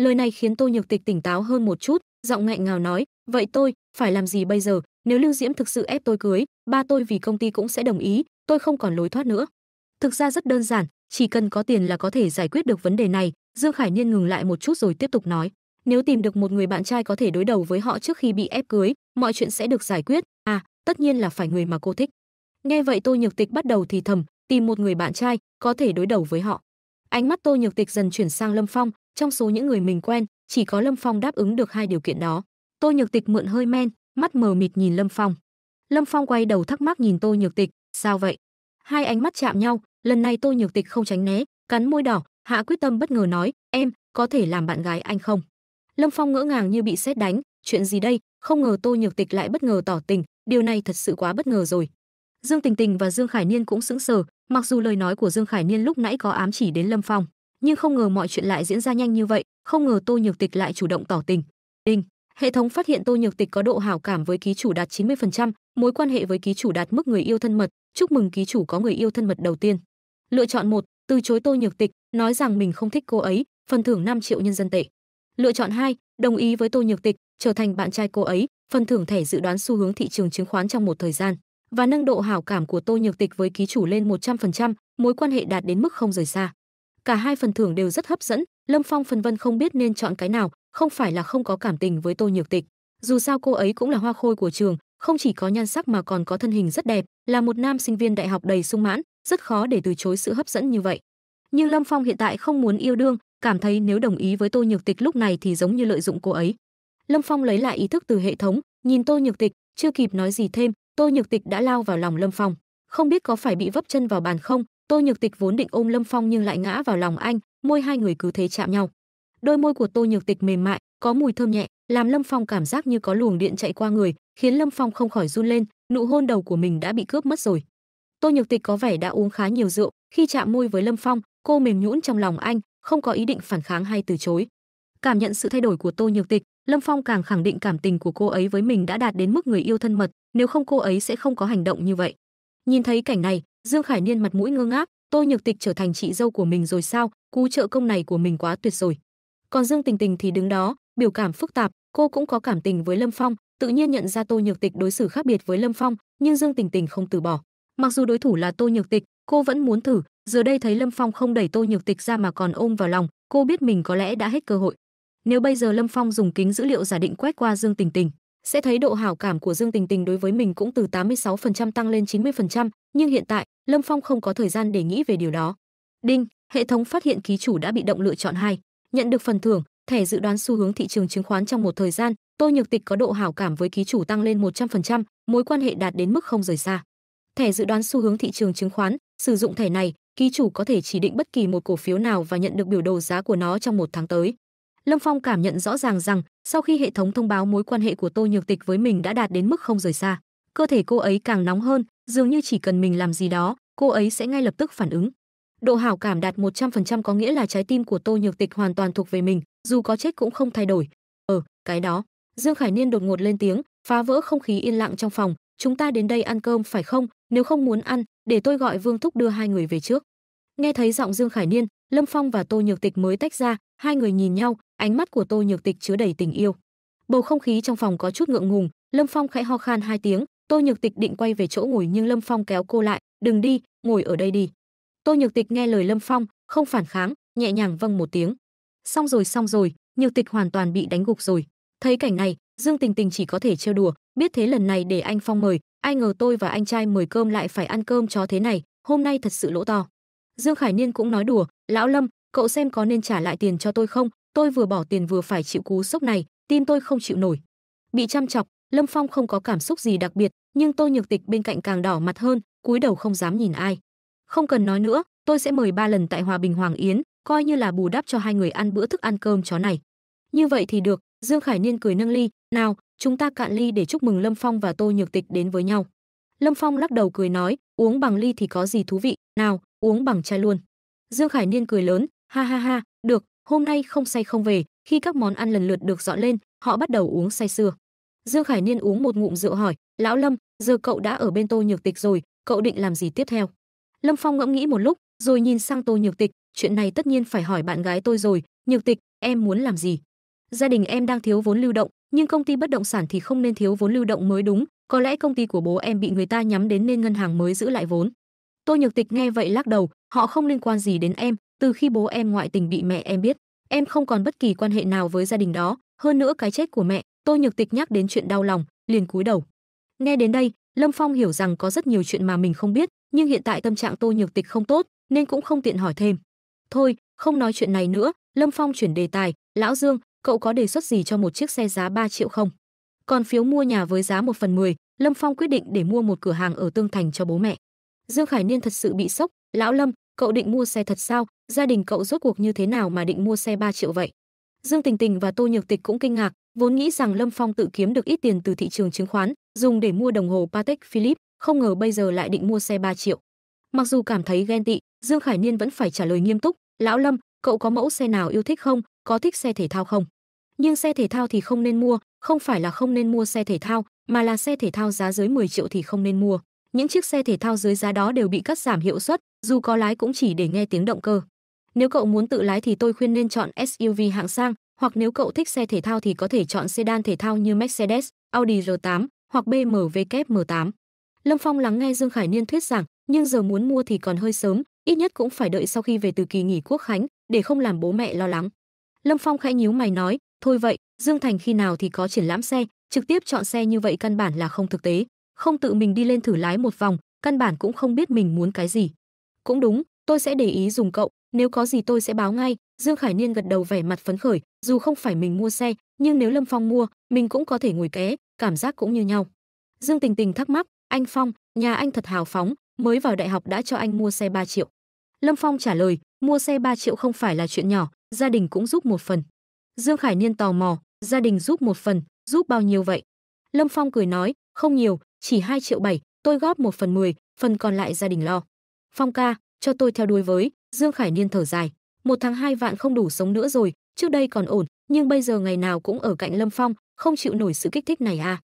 Lời này khiến Tô Nhược Tịch tỉnh táo hơn một chút, giọng ngạnh ngào nói, "Vậy tôi phải làm gì bây giờ? Nếu Lưu Diễm thực sự ép tôi cưới, ba tôi vì công ty cũng sẽ đồng ý, tôi không còn lối thoát nữa." Thực ra rất đơn giản, chỉ cần có tiền là có thể giải quyết được vấn đề này, Dương Khải Niên ngừng lại một chút rồi tiếp tục nói, nếu tìm được một người bạn trai có thể đối đầu với họ trước khi bị ép cưới, mọi chuyện sẽ được giải quyết, à, tất nhiên là phải người mà cô thích. Nghe vậy Tô Nhược Tịch bắt đầu thì thầm, tìm một người bạn trai có thể đối đầu với họ. Ánh mắt Tô Nhược Tịch dần chuyển sang Lâm Phong, trong số những người mình quen chỉ có lâm phong đáp ứng được hai điều kiện đó tô nhược tịch mượn hơi men mắt mờ mịt nhìn lâm phong lâm phong quay đầu thắc mắc nhìn tô nhược tịch sao vậy hai ánh mắt chạm nhau lần này tô nhược tịch không tránh né cắn môi đỏ hạ quyết tâm bất ngờ nói em có thể làm bạn gái anh không lâm phong ngỡ ngàng như bị sét đánh chuyện gì đây không ngờ tô nhược tịch lại bất ngờ tỏ tình điều này thật sự quá bất ngờ rồi dương tình tình và dương khải niên cũng sững sờ mặc dù lời nói của dương khải niên lúc nãy có ám chỉ đến lâm phong nhưng không ngờ mọi chuyện lại diễn ra nhanh như vậy không ngờ tô nhược tịch lại chủ động tỏ tình đinh hệ thống phát hiện tô nhược tịch có độ hảo cảm với ký chủ đạt 90%, mối quan hệ với ký chủ đạt mức người yêu thân mật chúc mừng ký chủ có người yêu thân mật đầu tiên lựa chọn một từ chối tô nhược tịch nói rằng mình không thích cô ấy phần thưởng 5 triệu nhân dân tệ lựa chọn hai đồng ý với tô nhược tịch trở thành bạn trai cô ấy phần thưởng thẻ dự đoán xu hướng thị trường chứng khoán trong một thời gian và nâng độ hảo cảm của tô nhược tịch với ký chủ lên 100%, mối quan hệ đạt đến mức không rời xa Cả hai phần thưởng đều rất hấp dẫn, Lâm Phong phần vân không biết nên chọn cái nào, không phải là không có cảm tình với Tô Nhược Tịch. Dù sao cô ấy cũng là hoa khôi của trường, không chỉ có nhan sắc mà còn có thân hình rất đẹp, là một nam sinh viên đại học đầy sung mãn, rất khó để từ chối sự hấp dẫn như vậy. Nhưng Lâm Phong hiện tại không muốn yêu đương, cảm thấy nếu đồng ý với Tô Nhược Tịch lúc này thì giống như lợi dụng cô ấy. Lâm Phong lấy lại ý thức từ hệ thống, nhìn Tô Nhược Tịch, chưa kịp nói gì thêm, Tô Nhược Tịch đã lao vào lòng Lâm Phong. Không biết có phải bị vấp chân vào bàn không, Tô Nhược Tịch vốn định ôm Lâm Phong nhưng lại ngã vào lòng anh, môi hai người cứ thế chạm nhau. Đôi môi của Tô Nhược Tịch mềm mại, có mùi thơm nhẹ, làm Lâm Phong cảm giác như có luồng điện chạy qua người, khiến Lâm Phong không khỏi run lên, nụ hôn đầu của mình đã bị cướp mất rồi. Tô Nhược Tịch có vẻ đã uống khá nhiều rượu, khi chạm môi với Lâm Phong, cô mềm nhũn trong lòng anh, không có ý định phản kháng hay từ chối. Cảm nhận sự thay đổi của Tô Nhược Tịch, Lâm Phong càng khẳng định cảm tình của cô ấy với mình đã đạt đến mức người yêu thân mật, nếu không cô ấy sẽ không có hành động như vậy. Nhìn thấy cảnh này, dương khải niên mặt mũi ngơ ngác tô nhược tịch trở thành chị dâu của mình rồi sao cú trợ công này của mình quá tuyệt rồi còn dương tình tình thì đứng đó biểu cảm phức tạp cô cũng có cảm tình với lâm phong tự nhiên nhận ra tô nhược tịch đối xử khác biệt với lâm phong nhưng dương tình tình không từ bỏ mặc dù đối thủ là tô nhược tịch cô vẫn muốn thử giờ đây thấy lâm phong không đẩy tô nhược tịch ra mà còn ôm vào lòng cô biết mình có lẽ đã hết cơ hội nếu bây giờ lâm phong dùng kính dữ liệu giả định quét qua dương tình tình sẽ thấy độ hảo cảm của Dương Tình Tình đối với mình cũng từ 86% tăng lên 90%, nhưng hiện tại, Lâm Phong không có thời gian để nghĩ về điều đó. Đinh, hệ thống phát hiện ký chủ đã bị động lựa chọn hai, nhận được phần thưởng, thẻ dự đoán xu hướng thị trường chứng khoán trong một thời gian, Tô Nhược Tịch có độ hảo cảm với ký chủ tăng lên 100%, mối quan hệ đạt đến mức không rời xa. Thẻ dự đoán xu hướng thị trường chứng khoán, sử dụng thẻ này, ký chủ có thể chỉ định bất kỳ một cổ phiếu nào và nhận được biểu đồ giá của nó trong một tháng tới. Lâm Phong cảm nhận rõ ràng rằng, sau khi hệ thống thông báo mối quan hệ của Tô Nhược Tịch với mình đã đạt đến mức không rời xa, cơ thể cô ấy càng nóng hơn, dường như chỉ cần mình làm gì đó, cô ấy sẽ ngay lập tức phản ứng. Độ hảo cảm đạt 100% có nghĩa là trái tim của Tô Nhược Tịch hoàn toàn thuộc về mình, dù có chết cũng không thay đổi. Ờ, cái đó. Dương Khải Niên đột ngột lên tiếng, phá vỡ không khí yên lặng trong phòng, "Chúng ta đến đây ăn cơm phải không? Nếu không muốn ăn, để tôi gọi Vương thúc đưa hai người về trước." Nghe thấy giọng Dương Khải Niên, Lâm Phong và Tô Nhược Tịch mới tách ra, hai người nhìn nhau, ánh mắt của Tô Nhược Tịch chứa đầy tình yêu. Bầu không khí trong phòng có chút ngượng ngùng, Lâm Phong khẽ ho khan hai tiếng, Tô Nhược Tịch định quay về chỗ ngồi nhưng Lâm Phong kéo cô lại, "Đừng đi, ngồi ở đây đi." Tô Nhược Tịch nghe lời Lâm Phong, không phản kháng, nhẹ nhàng vâng một tiếng. Xong rồi xong rồi, Nhược Tịch hoàn toàn bị đánh gục rồi. Thấy cảnh này, Dương Tình Tình chỉ có thể trêu đùa, biết thế lần này để anh Phong mời, ai ngờ tôi và anh trai mời cơm lại phải ăn cơm chó thế này, hôm nay thật sự lỗ to. Dương Khải Niên cũng nói đùa, "Lão Lâm, cậu xem có nên trả lại tiền cho tôi không, tôi vừa bỏ tiền vừa phải chịu cú sốc này, tin tôi không chịu nổi. Bị chăm chọc, Lâm Phong không có cảm xúc gì đặc biệt, nhưng tôi nhược tịch bên cạnh càng đỏ mặt hơn, cúi đầu không dám nhìn ai. Không cần nói nữa, tôi sẽ mời ba lần tại Hòa Bình Hoàng Yến, coi như là bù đắp cho hai người ăn bữa thức ăn cơm chó này. Như vậy thì được, Dương Khải Niên cười nâng ly, "Nào, chúng ta cạn ly để chúc mừng Lâm Phong và tôi Nhược Tịch đến với nhau." Lâm Phong lắc đầu cười nói, "Uống bằng ly thì có gì thú vị, nào, uống bằng chai luôn." Dương Khải Niên cười lớn, "Ha ha ha, được, hôm nay không say không về, khi các món ăn lần lượt được dọn lên, họ bắt đầu uống say sưa. Dương Khải Niên uống một ngụm rượu hỏi, "Lão Lâm, giờ cậu đã ở bên Tô Nhược Tịch rồi, cậu định làm gì tiếp theo?" Lâm Phong ngẫm nghĩ một lúc, rồi nhìn sang Tô Nhược Tịch, "Chuyện này tất nhiên phải hỏi bạn gái tôi rồi, Nhược Tịch, em muốn làm gì?" Gia đình em đang thiếu vốn lưu động, nhưng công ty bất động sản thì không nên thiếu vốn lưu động mới đúng, có lẽ công ty của bố em bị người ta nhắm đến nên ngân hàng mới giữ lại vốn. Tô Nhược Tịch nghe vậy lắc đầu, họ không liên quan gì đến em, từ khi bố em ngoại tình bị mẹ em biết, em không còn bất kỳ quan hệ nào với gia đình đó, hơn nữa cái chết của mẹ, Tô Nhược Tịch nhắc đến chuyện đau lòng, liền cúi đầu. Nghe đến đây, Lâm Phong hiểu rằng có rất nhiều chuyện mà mình không biết, nhưng hiện tại tâm trạng Tô Nhược Tịch không tốt, nên cũng không tiện hỏi thêm. Thôi, không nói chuyện này nữa, Lâm Phong chuyển đề tài, "Lão Dương, cậu có đề xuất gì cho một chiếc xe giá 3 triệu không?" Còn phiếu mua nhà với giá 1 phần 10, Lâm Phong quyết định để mua một cửa hàng ở Tương Thành cho bố mẹ. Dương Khải Niên thật sự bị sốc, "Lão Lâm, cậu định mua xe thật sao? gia đình cậu rốt cuộc như thế nào mà định mua xe 3 triệu vậy? Dương Tình Tình và Tô Nhược Tịch cũng kinh ngạc, vốn nghĩ rằng Lâm Phong tự kiếm được ít tiền từ thị trường chứng khoán, dùng để mua đồng hồ Patek Philippe, không ngờ bây giờ lại định mua xe 3 triệu. Mặc dù cảm thấy ghen tị, Dương Khải Niên vẫn phải trả lời nghiêm túc, "Lão Lâm, cậu có mẫu xe nào yêu thích không, có thích xe thể thao không?" Nhưng xe thể thao thì không nên mua, không phải là không nên mua xe thể thao, mà là xe thể thao giá dưới 10 triệu thì không nên mua. Những chiếc xe thể thao dưới giá đó đều bị cắt giảm hiệu suất, dù có lái cũng chỉ để nghe tiếng động cơ. Nếu cậu muốn tự lái thì tôi khuyên nên chọn SUV hạng sang, hoặc nếu cậu thích xe thể thao thì có thể chọn sedan thể thao như Mercedes, Audi R8 hoặc BMW M8. Lâm Phong lắng nghe Dương Khải Niên thuyết giảng, nhưng giờ muốn mua thì còn hơi sớm, ít nhất cũng phải đợi sau khi về từ kỳ nghỉ quốc khánh, để không làm bố mẹ lo lắng. Lâm Phong khẽ nhíu mày nói, thôi vậy, Dương Thành khi nào thì có triển lãm xe, trực tiếp chọn xe như vậy căn bản là không thực tế, không tự mình đi lên thử lái một vòng, căn bản cũng không biết mình muốn cái gì. Cũng đúng, tôi sẽ để ý dùng cậu, nếu có gì tôi sẽ báo ngay dương khải niên gật đầu vẻ mặt phấn khởi dù không phải mình mua xe nhưng nếu lâm phong mua mình cũng có thể ngồi ké cảm giác cũng như nhau dương tình tình thắc mắc anh phong nhà anh thật hào phóng mới vào đại học đã cho anh mua xe 3 triệu lâm phong trả lời mua xe 3 triệu không phải là chuyện nhỏ gia đình cũng giúp một phần dương khải niên tò mò gia đình giúp một phần giúp bao nhiêu vậy lâm phong cười nói không nhiều chỉ 2 triệu bảy tôi góp một phần 10, phần còn lại gia đình lo phong ca cho tôi theo đuôi với Dương Khải Niên thở dài, một tháng hai vạn không đủ sống nữa rồi, trước đây còn ổn, nhưng bây giờ ngày nào cũng ở cạnh Lâm Phong, không chịu nổi sự kích thích này à.